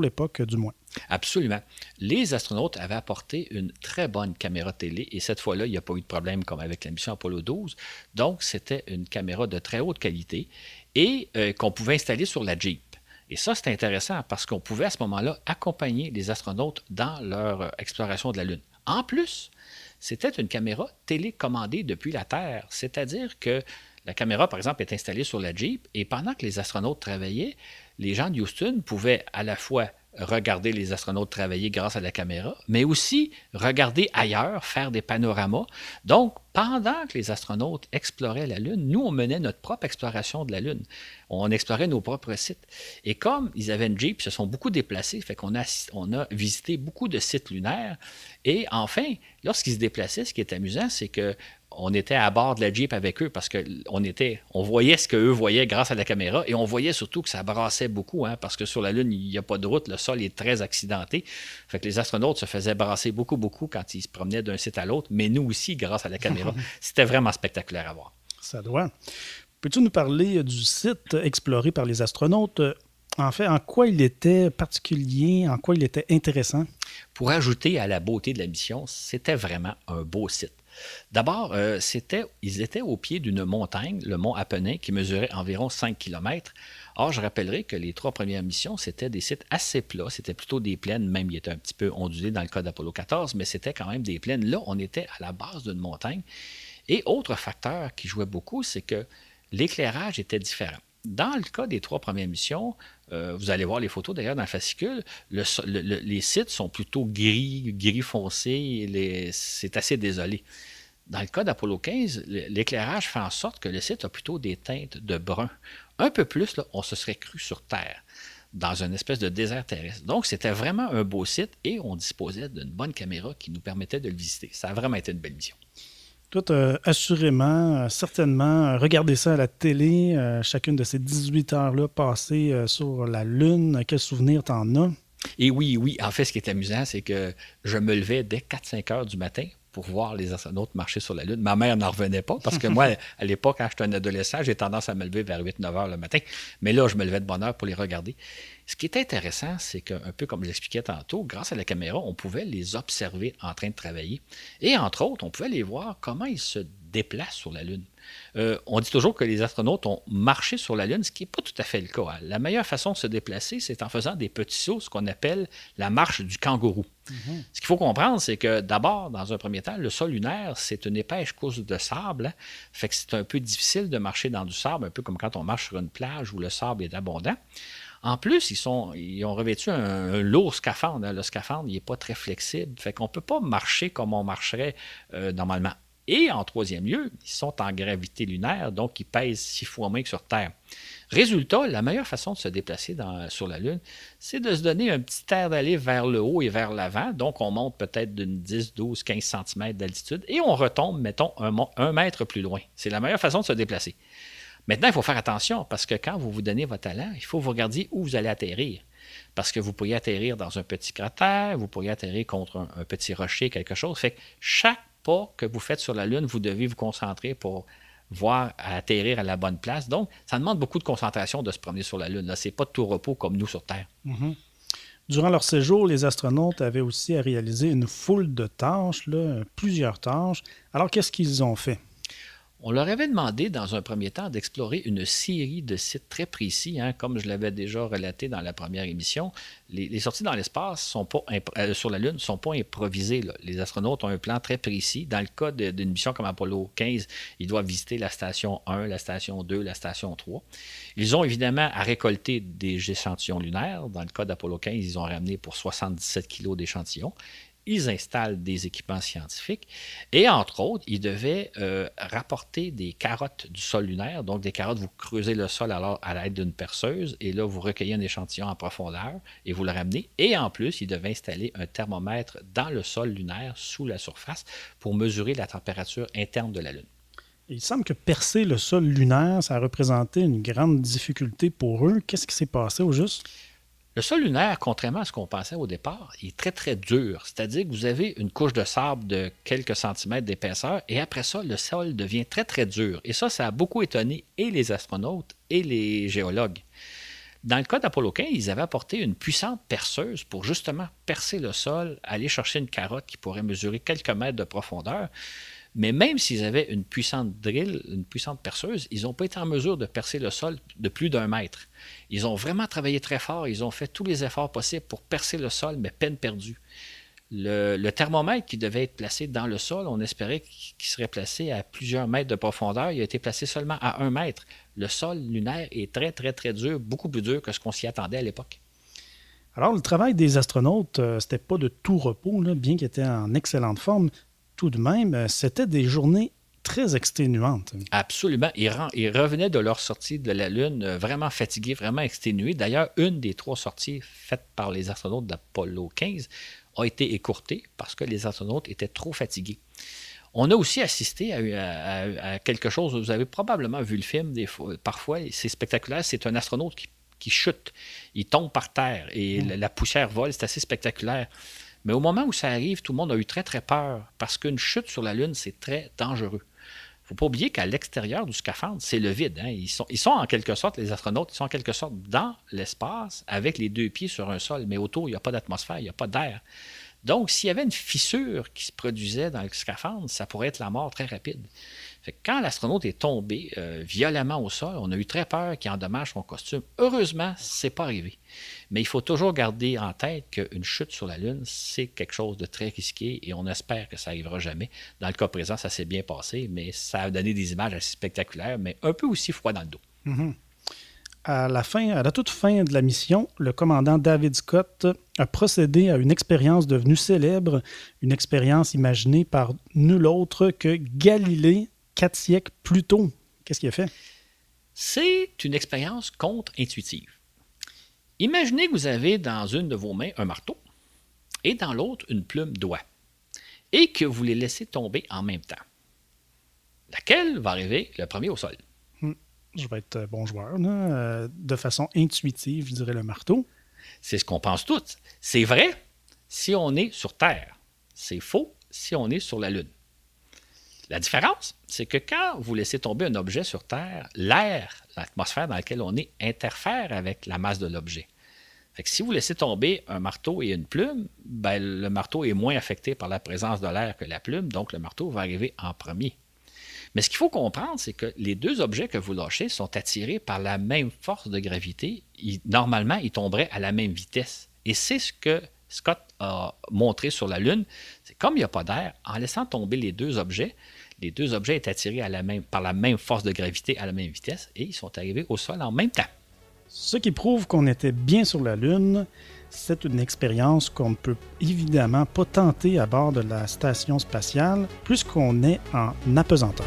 l'époque, du moins. Absolument. Les astronautes avaient apporté une très bonne caméra télé et cette fois-là, il n'y a pas eu de problème comme avec la mission Apollo 12. Donc, c'était une caméra de très haute qualité et euh, qu'on pouvait installer sur la Jeep. Et ça, c'est intéressant parce qu'on pouvait à ce moment-là accompagner les astronautes dans leur euh, exploration de la Lune. En plus, c'était une caméra télécommandée depuis la Terre, c'est-à-dire que la caméra, par exemple, est installée sur la Jeep et pendant que les astronautes travaillaient, les gens de Houston pouvaient à la fois regarder les astronautes travailler grâce à la caméra, mais aussi regarder ailleurs, faire des panoramas. Donc, pendant que les astronautes exploraient la Lune, nous, on menait notre propre exploration de la Lune. On explorait nos propres sites. Et comme ils avaient une Jeep, ils se sont beaucoup déplacés, fait qu'on a, on a visité beaucoup de sites lunaires. Et enfin, lorsqu'ils se déplaçaient, ce qui est amusant, c'est que on était à bord de la Jeep avec eux parce qu'on était, on voyait ce qu'eux voyaient grâce à la caméra et on voyait surtout que ça brassait beaucoup hein, parce que sur la Lune, il n'y a pas de route, le sol est très accidenté. Fait que les astronautes se faisaient brasser beaucoup, beaucoup quand ils se promenaient d'un site à l'autre, mais nous aussi grâce à la caméra. C'était vraiment spectaculaire à voir. Ça doit. Peux-tu nous parler euh, du site euh, exploré par les astronautes? Euh, en fait, en quoi il était particulier, en quoi il était intéressant? Pour ajouter à la beauté de la mission, c'était vraiment un beau site. D'abord, euh, ils étaient au pied d'une montagne, le mont Apennin, qui mesurait environ 5 km. Or, je rappellerai que les trois premières missions, c'était des sites assez plats, c'était plutôt des plaines, même il était un petit peu ondulé dans le cas d'Apollo 14, mais c'était quand même des plaines. Là, on était à la base d'une montagne. Et autre facteur qui jouait beaucoup, c'est que l'éclairage était différent dans le cas des trois premières missions, euh, vous allez voir les photos d'ailleurs dans le fascicule, les sites sont plutôt gris, gris foncé, c'est assez désolé. Dans le cas d'Apollo 15, l'éclairage fait en sorte que le site a plutôt des teintes de brun. Un peu plus, on se serait cru sur Terre, dans une espèce de désert terrestre. Donc, c'était vraiment un beau site et on disposait d'une bonne caméra qui nous permettait de le visiter. Ça a vraiment été une belle mission. Toi, assurément, euh, certainement, euh, Regardez ça à la télé, euh, chacune de ces 18 heures-là passées sur la Lune. Quel souvenir t'en as? Et oui, oui. En fait, ce qui est amusant, c'est que je me levais dès 4-5 heures du matin pour voir les astronautes marcher sur la Lune. Ma mère n'en revenait pas parce que moi, à l'époque, quand j'étais un adolescent, j'ai tendance à me lever vers 8-9 heures le matin. Mais là, je me levais de bonne heure pour les regarder. Ce qui est intéressant, c'est qu'un peu comme je l'expliquais tantôt, grâce à la caméra, on pouvait les observer en train de travailler. Et entre autres, on pouvait les voir comment ils se déplacent sur la Lune. Euh, on dit toujours que les astronautes ont marché sur la Lune, ce qui n'est pas tout à fait le cas. Hein. La meilleure façon de se déplacer, c'est en faisant des petits sauts, ce qu'on appelle la marche du kangourou. Mm-hmm. Ce qu'il faut comprendre, c'est que d'abord, dans un premier temps, le sol lunaire, c'est une épaisse course de sable. Hein. fait que c'est un peu difficile de marcher dans du sable, un peu comme quand on marche sur une plage où le sable est abondant. En plus, ils, sont, ils ont revêtu un, lourd scaphandre. Hein. Le scaphandre, il n'est pas très flexible. Fait qu'on ne peut pas marcher comme on marcherait euh, normalement. Et en troisième lieu, ils sont en gravité lunaire, donc ils pèsent six fois moins que sur Terre. Résultat, la meilleure façon de se déplacer sur la Lune, c'est de se donner un petit air d'aller vers le haut et vers l'avant. Donc, on monte peut-être d'une 10, 12, 15 cm d'altitude et on retombe, mettons, un mètre plus loin. C'est la meilleure façon de se déplacer. Maintenant, il faut faire attention parce que quand vous vous donnez votre talent, il faut vous regarder où vous allez atterrir. Parce que vous pourriez atterrir dans un petit cratère, vous pourriez atterrir contre un, petit rocher, quelque chose. Fait que chaque pas que vous faites sur la Lune, vous devez vous concentrer pour voir atterrir à la bonne place. Donc, ça demande beaucoup de concentration de se promener sur la Lune. Ce n'est pas de tout repos comme nous sur Terre. Mm-hmm. Durant leur séjour, les astronautes avaient aussi à réaliser une foule de tâches, plusieurs tâches. Alors, qu'est-ce qu'ils ont fait? On leur avait demandé dans un premier temps d'explorer une série de sites très précis, hein, comme je l'avais déjà relaté dans la première émission. Les, sorties dans l'espace sont euh, sur la Lune ne sont pas improvisées. Les astronautes ont un plan très précis. Dans le cas d'une mission comme Apollo 15, ils doivent visiter la station 1, la station 2, la station 3. Ils ont évidemment à récolter des échantillons lunaires. Dans le cas d'Apollo 15, ils ont ramené pour 77 kg d'échantillons ils installent des équipements scientifiques et entre autres, ils devaient euh, rapporter des carottes du sol lunaire. Donc, des carottes, vous creusez le sol alors à l'aide d'une perceuse et là, vous recueillez un échantillon en profondeur et vous le ramenez. Et en plus, ils devaient installer un thermomètre dans le sol lunaire sous la surface pour mesurer la température interne de la Lune. Il semble que percer le sol lunaire, ça a représenté une grande difficulté pour eux. Qu'est-ce qui s'est passé au juste? Le sol lunaire, contrairement à ce qu'on pensait au départ, est très très dur, c'est-à-dire que vous avez une couche de sable de quelques centimètres d'épaisseur et après ça, le sol devient très très dur. Et ça, ça a beaucoup étonné et les astronautes et les géologues. Dans le cas d'Apollo 15, ils avaient apporté une puissante perceuse pour justement percer le sol, aller chercher une carotte qui pourrait mesurer quelques mètres de profondeur. Mais même s'ils avaient une puissante drill, une puissante perceuse, ils n'ont pas été en mesure de percer le sol de plus d'un mètre. Ils ont vraiment travaillé très fort, ils ont fait tous les efforts possibles pour percer le sol, mais peine perdue. Le, thermomètre qui devait être placé dans le sol, on espérait qu'il serait placé à plusieurs mètres de profondeur. Il a été placé seulement à un mètre. Le sol lunaire est très, très, très dur, beaucoup plus dur que ce qu'on s'y attendait à l'époque. Alors, le travail des astronautes, euh, c'était pas de tout repos, bien qu'ils étaient en excellente forme tout de même, euh, c'était des journées très exténuantes. Absolument. Ils, revenaient de leur sortie de la Lune euh, vraiment fatigués, vraiment exténués. D'ailleurs, une des trois sorties faites par les astronautes d'Apollo 15 a été écourtée parce que les astronautes étaient trop fatigués. On a aussi assisté à, quelque chose, vous avez probablement vu le film, des fois, parfois, c'est spectaculaire, c'est un astronaute qui, chute, il tombe par terre et mmh. la, poussière vole, c'est assez spectaculaire. Mais au moment où ça arrive, tout le monde a eu très, très peur parce qu'une chute sur la Lune, c'est très dangereux. Il ne faut pas oublier qu'à l'extérieur du scaphandre, c'est le vide. Hein. Ils, sont, ils sont en quelque sorte, les astronautes, ils sont en quelque sorte dans l'espace avec les deux pieds sur un sol, mais autour, il n'y a pas d'atmosphère, il n'y a pas d'air. Donc, s'il y avait une fissure qui se produisait dans le scaphandre, ça pourrait être la mort très rapide quand l'astronaute est tombé euh, violemment au sol, on a eu très peur qu'il endommage son costume. Heureusement, c'est pas arrivé. Mais il faut toujours garder en tête qu'une chute sur la Lune, c'est quelque chose de très risqué et on espère que ça n'arrivera jamais. Dans le cas présent, ça s'est bien passé, mais ça a donné des images assez spectaculaires, mais un peu aussi froid dans le dos. Mhm. À la, fin, à la toute fin de la mission, le commandant David Scott a procédé à une expérience devenue célèbre, une expérience imaginée par nul autre que Galilée quatre siècles plus tôt. Qu'est-ce qu'il a fait? C'est une expérience contre-intuitive. Imaginez que vous avez dans une de vos mains un marteau et dans l'autre une plume d'oie et que vous les laissez tomber en même temps. Laquelle va arriver le premier au sol? Hmm. Je vais être euh, bon joueur. Euh, de façon intuitive, je dirais le marteau. C'est ce qu'on pense tous. C'est vrai si on est sur Terre. C'est faux si on est sur la Lune. La différence, c'est que quand vous laissez tomber un objet sur Terre, l'air, l'atmosphère dans laquelle on est, interfère avec la masse de l'objet. si vous laissez tomber un marteau et une plume, ben, le marteau est moins affecté par la présence de l'air que la plume, donc le marteau va arriver en premier. Mais ce qu'il faut comprendre, c'est que les deux objets que vous lâchez sont attirés par la même force de gravité. normalement, ils tomberaient à la même vitesse. Et c'est ce que Scott a montré sur la Lune. C'est comme il n'y a pas d'air, en laissant tomber les deux objets, les deux objets étaient attirés à la même, par la même force de gravité à la même vitesse et ils sont arrivés au sol en même temps. Ce qui prouve qu'on était bien sur la Lune, c'est une expérience qu'on ne peut évidemment pas tenter à bord de la station spatiale puisqu'on est en apesanteur.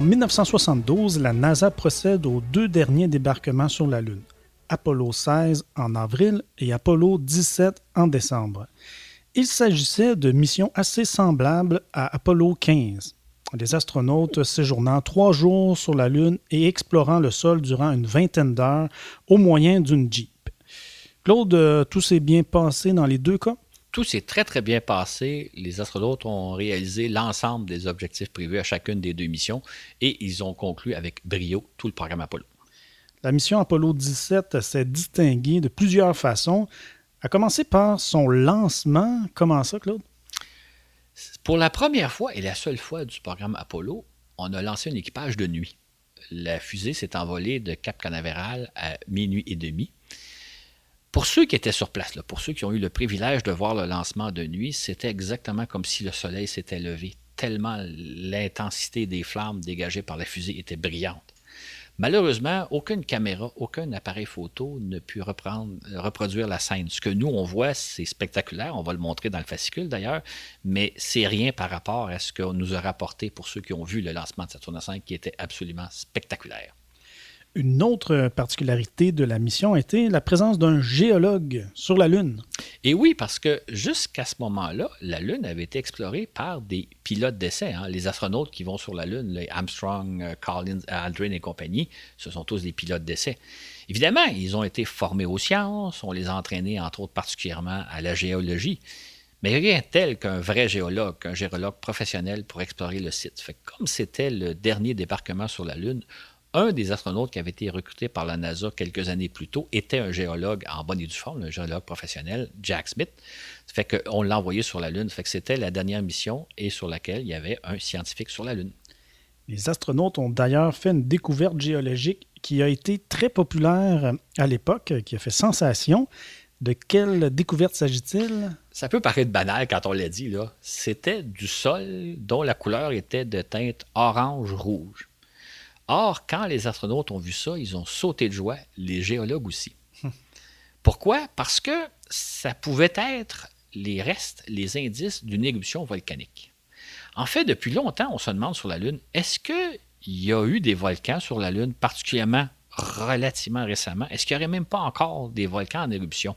En 1972, la NASA procède aux deux derniers débarquements sur la Lune, Apollo 16 en avril et Apollo 17 en décembre. Il s'agissait de missions assez semblables à Apollo 15. Les astronautes séjournant trois jours sur la Lune et explorant le sol durant une vingtaine d'heures au moyen d'une Jeep. Claude, euh, tout s'est bien passé dans les deux cas? tout s'est très, très bien passé. Les astronautes ont réalisé l'ensemble des objectifs prévus à chacune des deux missions et ils ont conclu avec brio tout le programme Apollo. La mission Apollo 17 s'est distinguée de plusieurs façons, à commencer par son lancement. Comment ça, Claude? Pour la première fois et la seule fois du programme Apollo, on a lancé un équipage de nuit. La fusée s'est envolée de Cap Canaveral à minuit et demi pour ceux qui étaient sur place, pour ceux qui ont eu le privilège de voir le lancement de nuit, c'était exactement comme si le soleil s'était levé, tellement l'intensité des flammes dégagées par la fusée était brillante. Malheureusement, aucune caméra, aucun appareil photo ne put reprendre, reproduire la scène. Ce que nous, on voit, c'est spectaculaire. On va le montrer dans le fascicule d'ailleurs, mais c'est rien par rapport à ce qu'on nous a rapporté pour ceux qui ont vu le lancement de Saturne 5, qui était absolument spectaculaire. Une autre particularité de la mission était la présence d'un géologue sur la Lune. Et oui, parce que jusqu'à ce moment-là, la Lune avait été explorée par des pilotes d'essai. Hein. Les astronautes qui vont sur la Lune, les Armstrong, euh, Collins, Aldrin et compagnie, ce sont tous des pilotes d'essai. Évidemment, ils ont été formés aux sciences, on les a entraînés entre autres particulièrement à la géologie. Mais rien tel qu'un vrai géologue, un géologue professionnel pour explorer le site. comme c'était le dernier débarquement sur la Lune, un des astronautes qui avait été recruté par la NASA quelques années plus tôt était un géologue en bonne et due forme, un géologue professionnel, Jack Smith. Ça fait qu'on l'a envoyé sur la Lune. Ça fait que c'était la dernière mission et sur laquelle il y avait un scientifique sur la Lune. Les astronautes ont d'ailleurs fait une découverte géologique qui a été très populaire à l'époque, qui a fait sensation. De quelle découverte s'agit-il? Ça peut paraître banal quand on l'a dit, là. C'était du sol dont la couleur était de teinte orange-rouge. Or, quand les astronautes ont vu ça, ils ont sauté de joie, les géologues aussi. Pourquoi? Parce que ça pouvait être les restes, les indices d'une éruption volcanique. En fait, depuis longtemps, on se demande sur la Lune, est-ce qu'il y a eu des volcans sur la Lune, particulièrement relativement récemment? Est-ce qu'il n'y aurait même pas encore des volcans en éruption?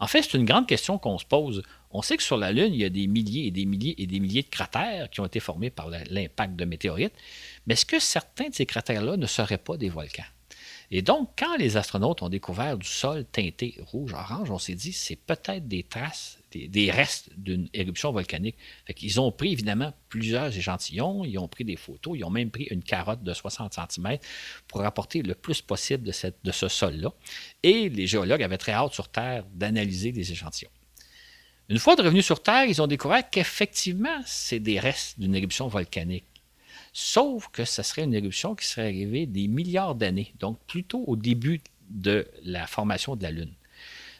En fait, c'est une grande question qu'on se pose. On sait que sur la Lune, il y a des milliers et des milliers et des milliers de cratères qui ont été formés par l'impact de météorites. Mais est-ce que certains de ces cratères-là ne seraient pas des volcans? Et donc, quand les astronautes ont découvert du sol teinté rouge-orange, on s'est dit c'est peut-être des traces, des, restes d'une éruption volcanique. ils ont pris évidemment plusieurs échantillons, ils ont pris des photos, ils ont même pris une carotte de 60 cm pour rapporter le plus possible de, ce sol-là. Et les géologues avaient très hâte sur Terre d'analyser les échantillons. Une fois de revenus sur Terre, ils ont découvert qu'effectivement, c'est des restes d'une éruption volcanique. Sauf que ce serait une éruption qui serait arrivée des milliards d'années, donc plutôt au début de la formation de la Lune.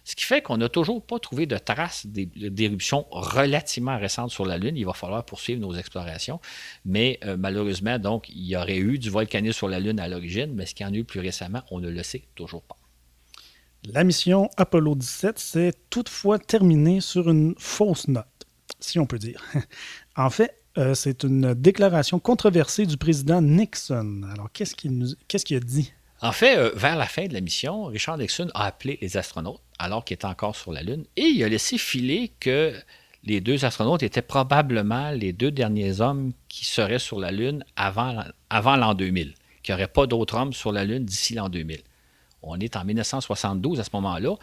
Ce qui fait qu'on n'a toujours pas trouvé de traces d'éruptions relativement récentes sur la Lune. Il va falloir poursuivre nos explorations. Mais euh, malheureusement, donc, il y aurait eu du volcanisme sur la Lune à l'origine, mais ce qu'il y en a eu plus récemment, on ne le sait toujours pas. La mission Apollo 17 s'est toutefois terminée sur une fausse note, si on peut dire. en fait, euh, c'est une déclaration controversée du président Nixon. Alors, qu'est-ce qu'il, qu'est-ce a dit? En fait, euh, vers la fin de la mission, Richard Nixon a appelé les astronautes alors qu'il était encore sur la Lune et il a laissé filer que les deux astronautes étaient probablement les deux derniers hommes qui seraient sur la Lune avant, avant l'an 2000, qu'il n'y aurait pas d'autres hommes sur la Lune d'ici l'an 2000. On est en 1972 à ce moment-là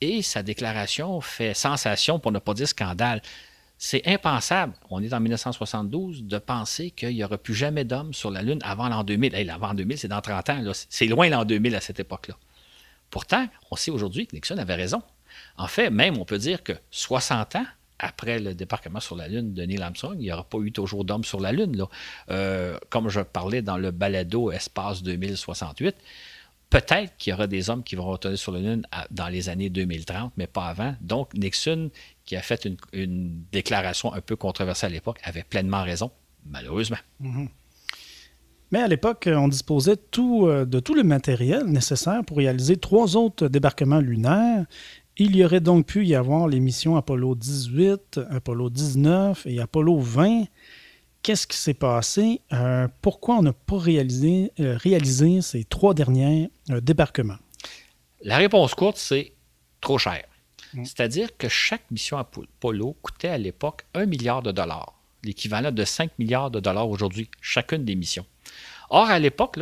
et sa déclaration fait sensation pour ne pas dire scandale. C'est impensable, on est en 1972, de penser qu'il n'y aura plus jamais d'hommes sur la Lune avant l'an 2000. Hey, avant 2000, c'est dans 30 ans. C'est loin l'an 2000 à cette époque-là. Pourtant, on sait aujourd'hui que Nixon avait raison. En fait, même, on peut dire que 60 ans après le débarquement sur la Lune de Neil Armstrong, il n'y aura pas eu toujours d'hommes sur la Lune. Euh, comme je parlais dans le balado Espace 2068, Peut-être qu'il y aura des hommes qui vont retourner sur la Lune dans les années 2030, mais pas avant. Donc, Nixon, qui a fait une, déclaration un peu controversée à l'époque, avait pleinement raison, malheureusement. Mhm. Mais à l'époque, on disposait tout, euh, de tout le matériel nécessaire pour réaliser trois autres débarquements lunaires. Il y aurait donc pu y avoir les missions Apollo 18, Apollo 19 et Apollo 20 qu'est-ce qui s'est passé? Euh, pourquoi on n'a pas réalisé, euh, ces trois derniers euh, débarquements? La réponse courte, c'est trop cher. Mm. C'est-à-dire que chaque mission Apollo coûtait à l'époque un milliard de dollars, l'équivalent de 5 milliards de dollars aujourd'hui, chacune des missions. Or, à l'époque,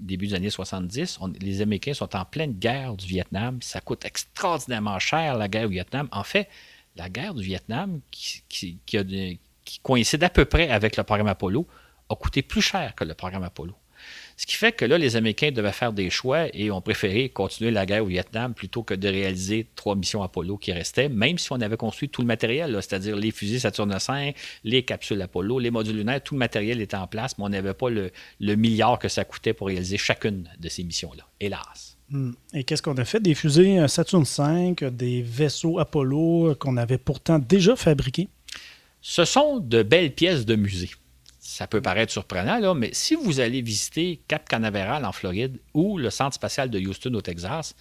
début des années 70, les Américains sont en pleine guerre du Vietnam. Ça coûte extraordinairement cher, la guerre au Vietnam. En fait, la guerre du Vietnam, qui, qui a, qui coïncide à peu près avec le programme Apollo, a coûté plus cher que le programme Apollo. Ce qui fait que là, les Américains devaient faire des choix et ont préféré continuer la guerre au Vietnam plutôt que de réaliser trois missions Apollo qui restaient, même si on avait construit tout le matériel, c'est-à-dire les fusées Saturne V, les capsules Apollo, les modules lunaires, tout le matériel était en place, mais on n'avait pas le, milliard que ça coûtait pour réaliser chacune de ces missions-là, hélas. Hmm. Et qu'est-ce qu'on a fait des fusées euh, Saturne V, euh, des vaisseaux Apollo euh, qu'on avait pourtant déjà fabriqués? Ce sont de belles pièces de musée. Ça peut paraître surprenant, mais si vous allez visiter Cap Canaveral en Floride ou le centre spatial de Houston au Texas,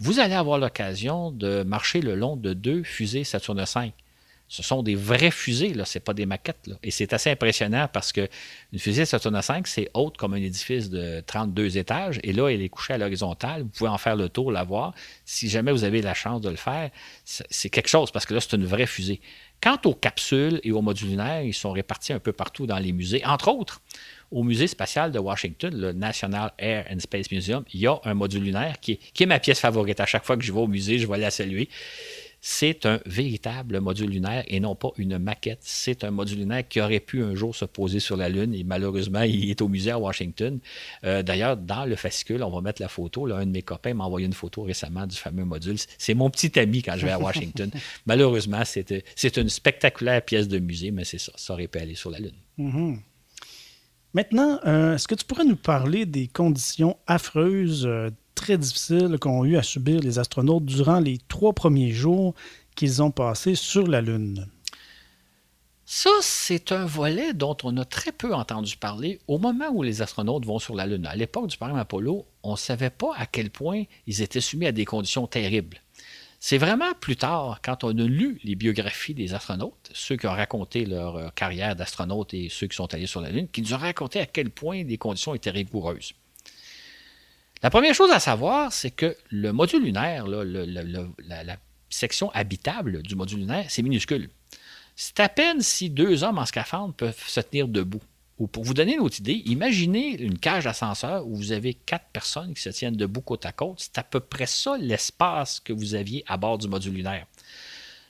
vous allez avoir l'occasion de marcher le long de deux fusées Saturne V ce sont des vraies fusées, ce n'est pas des maquettes. Et c'est assez impressionnant parce qu'une fusée Saturn V, c'est haute comme un édifice de 32 étages. Et là, elle est couchée à l'horizontale. Vous pouvez en faire le tour, la voir. Si jamais vous avez la chance de le faire, c'est quelque chose parce que là, c'est une vraie fusée. Quant aux capsules et aux modules lunaires, ils sont répartis un peu partout dans les musées. Entre autres, au musée spatial de Washington, le National Air and Space Museum, il y a un module lunaire qui est, qui est ma pièce favorite. À chaque fois que je vais au musée, je vais la saluer c'est un véritable module lunaire et non pas une maquette. C'est un module lunaire qui aurait pu un jour se poser sur la Lune et malheureusement, il est au musée à Washington. Euh, d'ailleurs, dans le fascicule, on va mettre la photo. Là, un de mes copains m'a envoyé une photo récemment du fameux module. C'est mon petit ami quand je vais à Washington. malheureusement, euh, c'est une spectaculaire pièce de musée, mais c'est ça. Ça aurait pu aller sur la Lune. Mm-hmm. Maintenant, euh, est-ce que tu pourrais nous parler des conditions affreuses très difficiles qu'ont eu à subir les astronautes durant les trois premiers jours qu'ils ont passés sur la Lune. Ça, c'est un volet dont on a très peu entendu parler au moment où les astronautes vont sur la Lune. À l'époque du programme Apollo, on ne savait pas à quel point ils étaient soumis à des conditions terribles. C'est vraiment plus tard, quand on a lu les biographies des astronautes, ceux qui ont raconté leur euh, carrière d'astronaute et ceux qui sont allés sur la Lune, qui nous ont raconté à quel point les conditions étaient rigoureuses. La première chose à savoir, c'est que le module lunaire, la, section habitable du module lunaire, c'est minuscule. C'est à peine si deux hommes en scaphandre peuvent se tenir debout. Ou pour vous donner une autre idée, imaginez une cage d'ascenseur où vous avez quatre personnes qui se tiennent debout côte à côte. C'est à peu près ça l'espace que vous aviez à bord du module lunaire.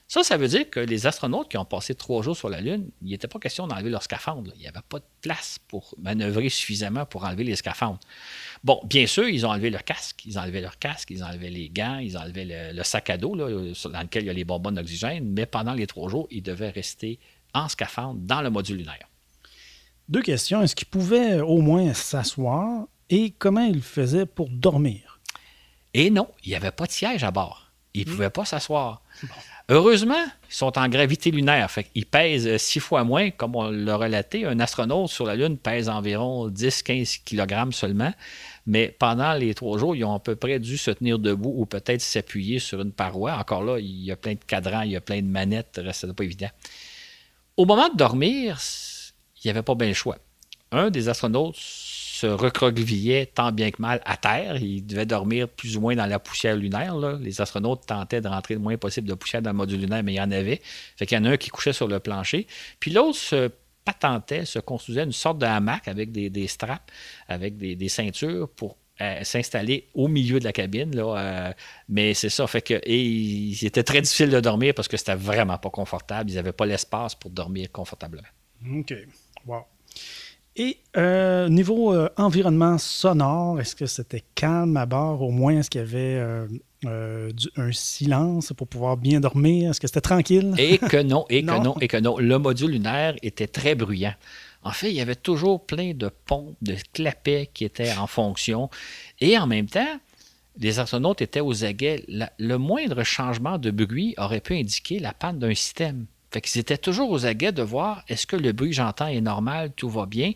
Ça, ça veut dire que les astronautes qui ont passé trois jours sur la Lune, il n'était pas question d'enlever leur scaphandre. Il n'y avait pas de place pour manœuvrer suffisamment pour enlever les scaphandres. Bon, bien sûr, ils ont enlevé leur casque, ils enlevaient enlevé leur casque, ils ont les gants, ils ont enlevé le, sac à dos dans lequel il y a les bonbons d'oxygène, mais pendant les trois jours, ils devaient rester en scaphandre dans le module lunaire. Deux questions. Est-ce qu'ils pouvaient euh, au moins s'asseoir et comment ils faisaient pour dormir? Et non, il n'y avait pas de siège à bord. Ils ne hmm. pouvaient pas s'asseoir. Heureusement, ils sont en gravité lunaire, fait pèsent euh, six fois moins, comme on l'a relaté. Un astronaute sur la Lune pèse environ 10-15 kg seulement, mais pendant les trois jours, ils ont à peu près dû se tenir debout ou peut-être s'appuyer sur une paroi. Encore là, il y a plein de cadrans, il y a plein de manettes, ça n'est pas évident. Au moment de dormir, il n'y avait pas bien le choix. Un des astronautes se recroquevillait tant bien que mal à terre. Ils devaient dormir plus ou moins dans la poussière lunaire. Les astronautes tentaient de rentrer le moins possible de poussière dans le module lunaire, mais il y en avait. Fait qu'il y en a un qui couchait sur le plancher. Puis l'autre se patentait, se construisait une sorte de hamac avec des, straps, avec des, ceintures pour euh, s'installer au milieu de la cabine. Euh, mais c'est ça, fait que il était très difficile de dormir parce que c'était vraiment pas confortable. Ils n'avaient pas l'espace pour dormir confortablement. OK. Wow. Et euh, niveau euh, environnement sonore, est-ce que c'était calme à bord? Au moins, est-ce qu'il y avait euh, euh, un silence pour pouvoir bien dormir? Est-ce que c'était tranquille? Et que non, et que non, et que non. Le module lunaire était très bruyant. En fait, il y avait toujours plein de pompes, de clapets qui étaient en fonction. Et en même temps, les astronautes étaient aux aguets. le moindre changement de bruit aurait pu indiquer la panne d'un système. Fait qu'ils étaient toujours aux aguets de voir est-ce que le bruit que j'entends est normal, tout va bien.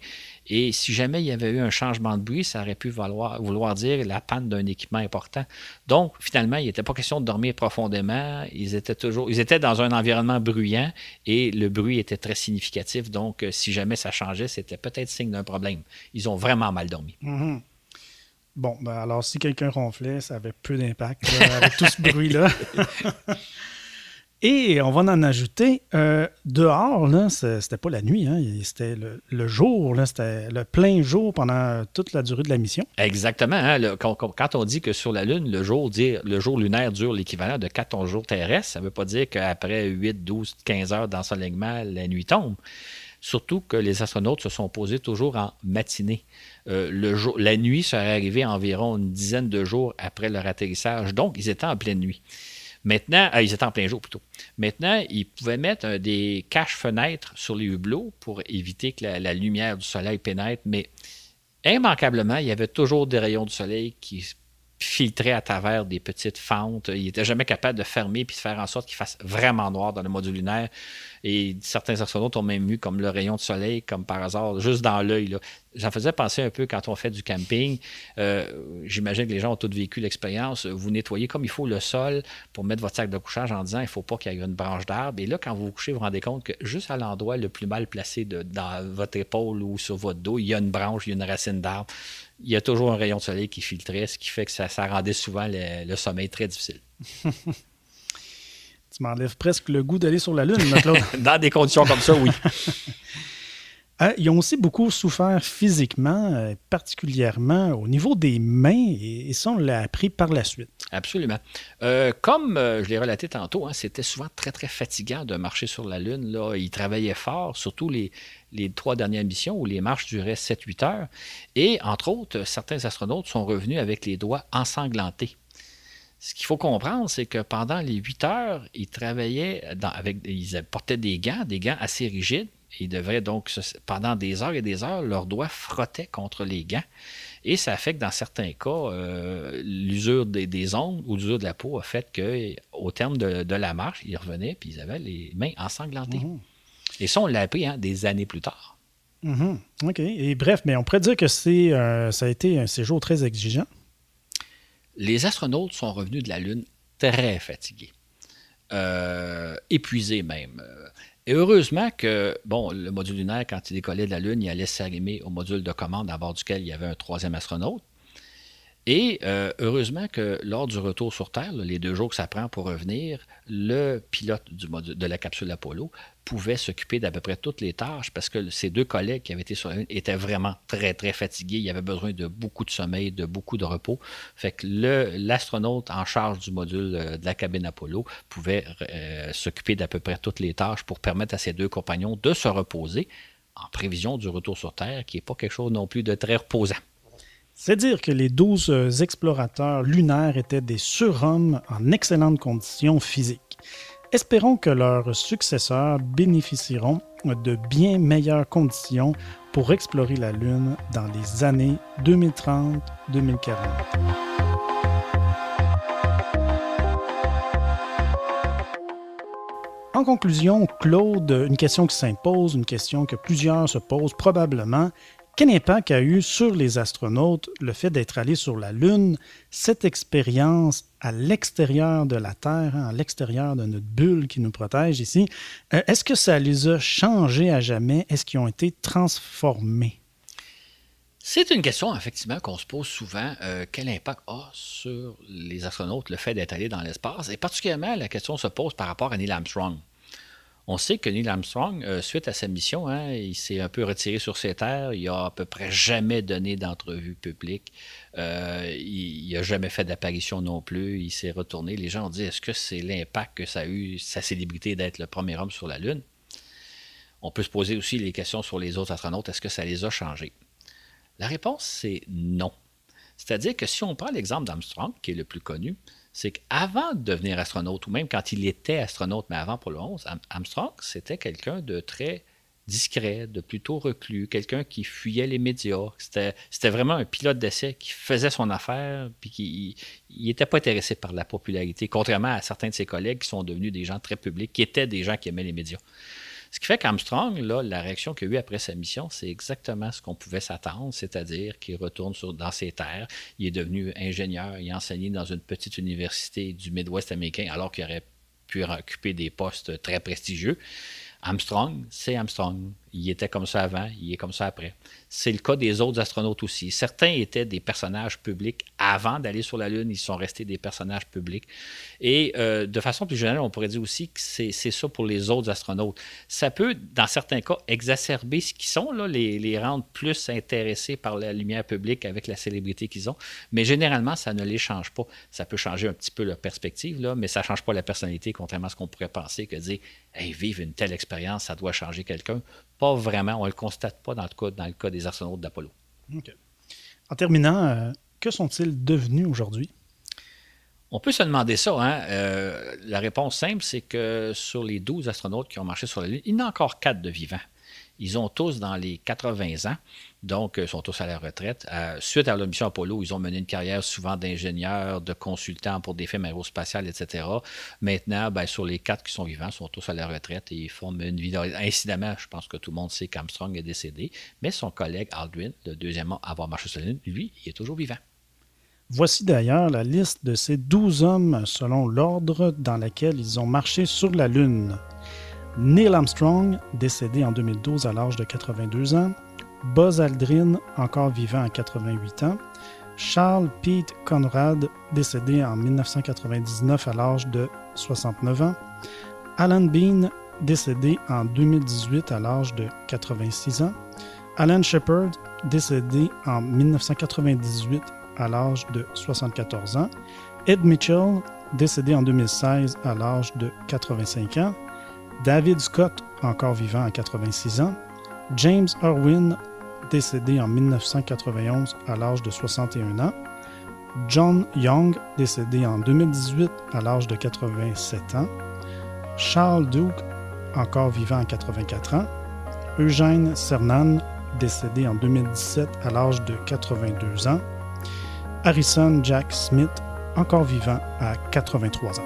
Et si jamais il y avait eu un changement de bruit, ça aurait pu vouloir dire la panne d'un équipement important. Donc, finalement, il n'était pas question de dormir profondément. Ils étaient toujours, ils étaient dans un environnement bruyant et le bruit était très significatif. Donc, euh, si jamais ça changeait, c'était peut-être signe d'un problème. Ils ont vraiment mal dormi. Mm-hmm. Bon, ben alors si quelqu'un ronflait, ça avait peu d'impact euh, avec tout ce bruit-là. Et on va en ajouter euh, dehors, là, c'était pas la nuit, hein, c'était le, jour, c'était le plein jour pendant toute la durée de la mission. Exactement. Hein, quand, on dit que sur la Lune, le jour, le jour lunaire dure l'équivalent de 14 jours terrestres, ça ne veut pas dire qu'après 8, 12, 15 heures d'ensoleillement, la nuit tombe. Surtout que les astronautes se sont posés toujours en matinée. Euh, la nuit serait arrivée environ une dizaine de jours après leur atterrissage, donc ils étaient en pleine nuit. Maintenant, ah, ils étaient en plein jour plutôt. Maintenant, ils pouvaient mettre euh, des caches-fenêtres sur les hublots pour éviter que la, la, lumière du soleil pénètre, mais immanquablement, il y avait toujours des rayons du soleil qui filtré à travers des petites fentes. Il n'était jamais capable de fermer puis de faire en sorte qu'il fasse vraiment noir dans le module lunaire. Et certains astronautes ont même vu comme le rayon de soleil, comme par hasard, juste dans l'œil. J'en faisais penser un peu quand on fait du camping. Euh, j'imagine que les gens ont tous vécu l'expérience. Vous nettoyez comme il faut le sol pour mettre votre sac de couchage en disant il ne faut pas qu'il y ait une branche d'arbre. Et là, quand vous vous couchez, vous vous rendez compte que juste à l'endroit le plus mal placé de, dans votre épaule ou sur votre dos, il y a une branche, il y a une racine d'arbre il y a toujours un rayon de soleil qui filtrait, ce qui fait que ça, rendait souvent le, sommeil très difficile. tu m'enlèves presque le goût d'aller sur la Lune, Claude. Dans des conditions comme ça, oui. Euh, ils ont aussi beaucoup souffert physiquement, euh, particulièrement au niveau des mains, et, ça, on l'a appris par la suite. Absolument. Euh, comme je l'ai relaté tantôt, hein, c'était souvent très, très fatigant de marcher sur la Lune. Là. Ils travaillaient fort, surtout les, les trois dernières missions où les marches duraient 7-8 heures. Et entre autres, certains astronautes sont revenus avec les doigts ensanglantés ce qu'il faut comprendre, c'est que pendant les 8 heures, ils travaillaient avec, ils portaient des gants, des gants assez rigides, ils devraient donc, pendant des heures et des heures, leurs doigts frottaient contre les gants. Et ça fait que dans certains cas, euh, l'usure des, ongles ou l'usure de la peau a fait qu'au terme de, la marche, ils revenaient et ils avaient les mains ensanglantées. Mmh. Et ça, on l'a appris hein, des années plus tard. Mmh. OK. Et bref, mais on pourrait dire que c'est, euh, ça a été un séjour très exigeant. Les astronautes sont revenus de la Lune très fatigués, euh, épuisés même. Et heureusement que, bon, le module lunaire, quand il décollait de la Lune, il allait s'arrimer au module de commande à bord duquel il y avait un troisième astronaute. Et euh, heureusement que lors du retour sur Terre, les deux jours que ça prend pour revenir, le pilote du de la capsule Apollo pouvait s'occuper d'à peu près toutes les tâches parce que ses deux collègues qui avaient été sur la Lune étaient vraiment très, très fatigués. y avait besoin de beaucoup de sommeil, de beaucoup de repos. Fait que l'astronaute en charge du module euh, de la cabine Apollo pouvait euh, s'occuper d'à peu près toutes les tâches pour permettre à ses deux compagnons de se reposer en prévision du retour sur Terre, qui n'est pas quelque chose non plus de très reposant. C'est dire que les douze euh, explorateurs lunaires étaient des surhommes en excellente conditions physiques. Espérons que leurs successeurs bénéficieront de bien meilleures conditions pour explorer la Lune dans les années 2030-2040. En conclusion, Claude, une question qui s'impose, une question que plusieurs se posent probablement, quel impact a eu sur les astronautes le fait d'être allés sur la Lune, cette expérience à l'extérieur de la Terre, hein, à l'extérieur de notre bulle qui nous protège ici? Euh, est-ce que ça les a changés à jamais? Est-ce qu'ils ont été transformés? C'est une question, effectivement, qu'on se pose souvent. Euh, quel impact a sur les astronautes le fait d'être allés dans l'espace? Et particulièrement, la question se pose par rapport à Neil Armstrong. On sait que Neil Armstrong, euh, suite à sa mission, hein, il s'est un peu retiré sur ses terres. Il n'a à peu près jamais donné d'entrevue publique. Euh, il n'a jamais fait d'apparition non plus. Il s'est retourné. Les gens ont dit est-ce que c'est l'impact que ça a eu, sa célébrité d'être le premier homme sur la Lune On peut se poser aussi les questions sur les autres astronautes est-ce que ça les a changés La réponse, c'est non. C'est-à-dire que si on prend l'exemple d'Armstrong, qui est le plus connu, c'est qu'avant de devenir astronaute, ou même quand il était astronaute, mais avant le 11, Armstrong, c'était quelqu'un de très discret, de plutôt reclus, quelqu'un qui fuyait les médias. C'était vraiment un pilote d'essai qui faisait son affaire, puis qui n'était pas intéressé par la popularité, contrairement à certains de ses collègues qui sont devenus des gens très publics, qui étaient des gens qui aimaient les médias. Ce qui fait qu'Armstrong, la réaction qu'il a eue après sa mission, c'est exactement ce qu'on pouvait s'attendre, c'est-à-dire qu'il retourne dans ses terres. Il est devenu ingénieur, il a enseigné dans une petite université du Midwest américain, alors qu'il aurait pu occuper des postes très prestigieux. Armstrong, c'est Armstrong. Il était comme ça avant, il est comme ça après. C'est le cas des autres astronautes aussi. Certains étaient des personnages publics avant d'aller sur la Lune, ils sont restés des personnages publics. Et euh, de façon plus générale, on pourrait dire aussi que c'est ça pour les autres astronautes. Ça peut, dans certains cas, exacerber ce qu'ils sont, les, les, rendre plus intéressés par la lumière publique avec la célébrité qu'ils ont. Mais généralement, ça ne les change pas. Ça peut changer un petit peu leur perspective, là, mais ça ne change pas la personnalité, contrairement à ce qu'on pourrait penser, que dire, hey, vivre une telle expérience, ça doit changer quelqu'un. Pas vraiment, on ne le constate pas dans le cas, dans le cas des astronautes d'Apollo. En terminant, euh, que sont-ils devenus aujourd'hui? On peut se demander ça. Hein? Euh, la réponse simple, c'est que sur les 12 astronautes qui ont marché sur la Lune, il y en a encore quatre de vivants. Ils ont tous dans les 80 ans, donc euh, sont tous à la retraite. Euh, suite à leur mission Apollo, ils ont mené une carrière souvent d'ingénieur de consultants pour des firmes aérospatiales, etc. Maintenant, ben, sur les quatre qui sont vivants, ils sont tous à la retraite et ils forment une vie. Incidemment, je pense que tout le monde sait qu'Armstrong est décédé, mais son collègue Aldrin, le deuxième à avoir marché sur la Lune, lui, il est toujours vivant. Voici d'ailleurs la liste de ces douze hommes selon l'ordre dans lequel ils ont marché sur la Lune. Neil Armstrong, décédé en 2012 à l'âge de 82 ans, Buzz Aldrin, encore vivant à 88 ans, Charles Pete Conrad, décédé en 1999 à l'âge de 69 ans, Alan Bean, décédé en 2018 à l'âge de 86 ans, Alan Shepard, décédé en 1998 à l'âge de 74 ans, Ed Mitchell, décédé en 2016 à l'âge de 85 ans, David Scott, encore vivant à 86 ans, James Irwin, décédé en 1991 à l'âge de 61 ans, John Young, décédé en 2018 à l'âge de 87 ans, Charles Duke, encore vivant à 84 ans, Eugène Cernan, décédé en 2017 à l'âge de 82 ans, Harrison Jack Smith, encore vivant à 83 ans.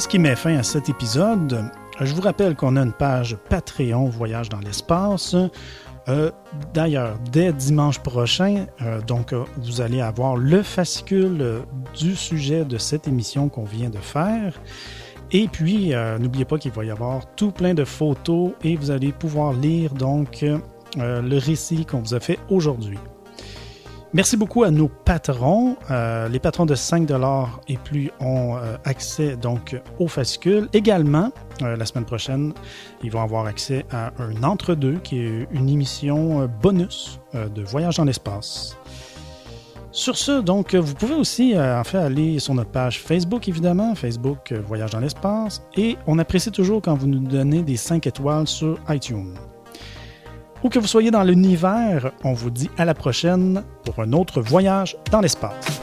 ce qui met fin à cet épisode. Je vous rappelle qu'on a une page Patreon Voyage dans l'espace. Euh, d'ailleurs, dès dimanche prochain, euh, donc euh, vous allez avoir le fascicule du sujet de cette émission qu'on vient de faire. Et puis, n'oubliez pas qu'il va y avoir tout plein de photos et vous allez pouvoir lire donc le récit qu'on vous a fait aujourd'hui. Merci beaucoup à nos patrons. Euh, les patrons de 5 et plus ont euh, accès donc aux fascicules. Également, euh, la semaine prochaine, ils vont avoir accès à un entre-deux qui est une émission bonus de Voyage dans l'espace. Sur ce, donc, vous pouvez aussi en fait aller sur notre page Facebook, évidemment, Facebook Voyage dans l'espace. Et on apprécie toujours quand vous nous donnez des 5 étoiles sur iTunes. Où que vous soyez dans l'univers, on vous dit à la prochaine pour un autre voyage dans l'espace.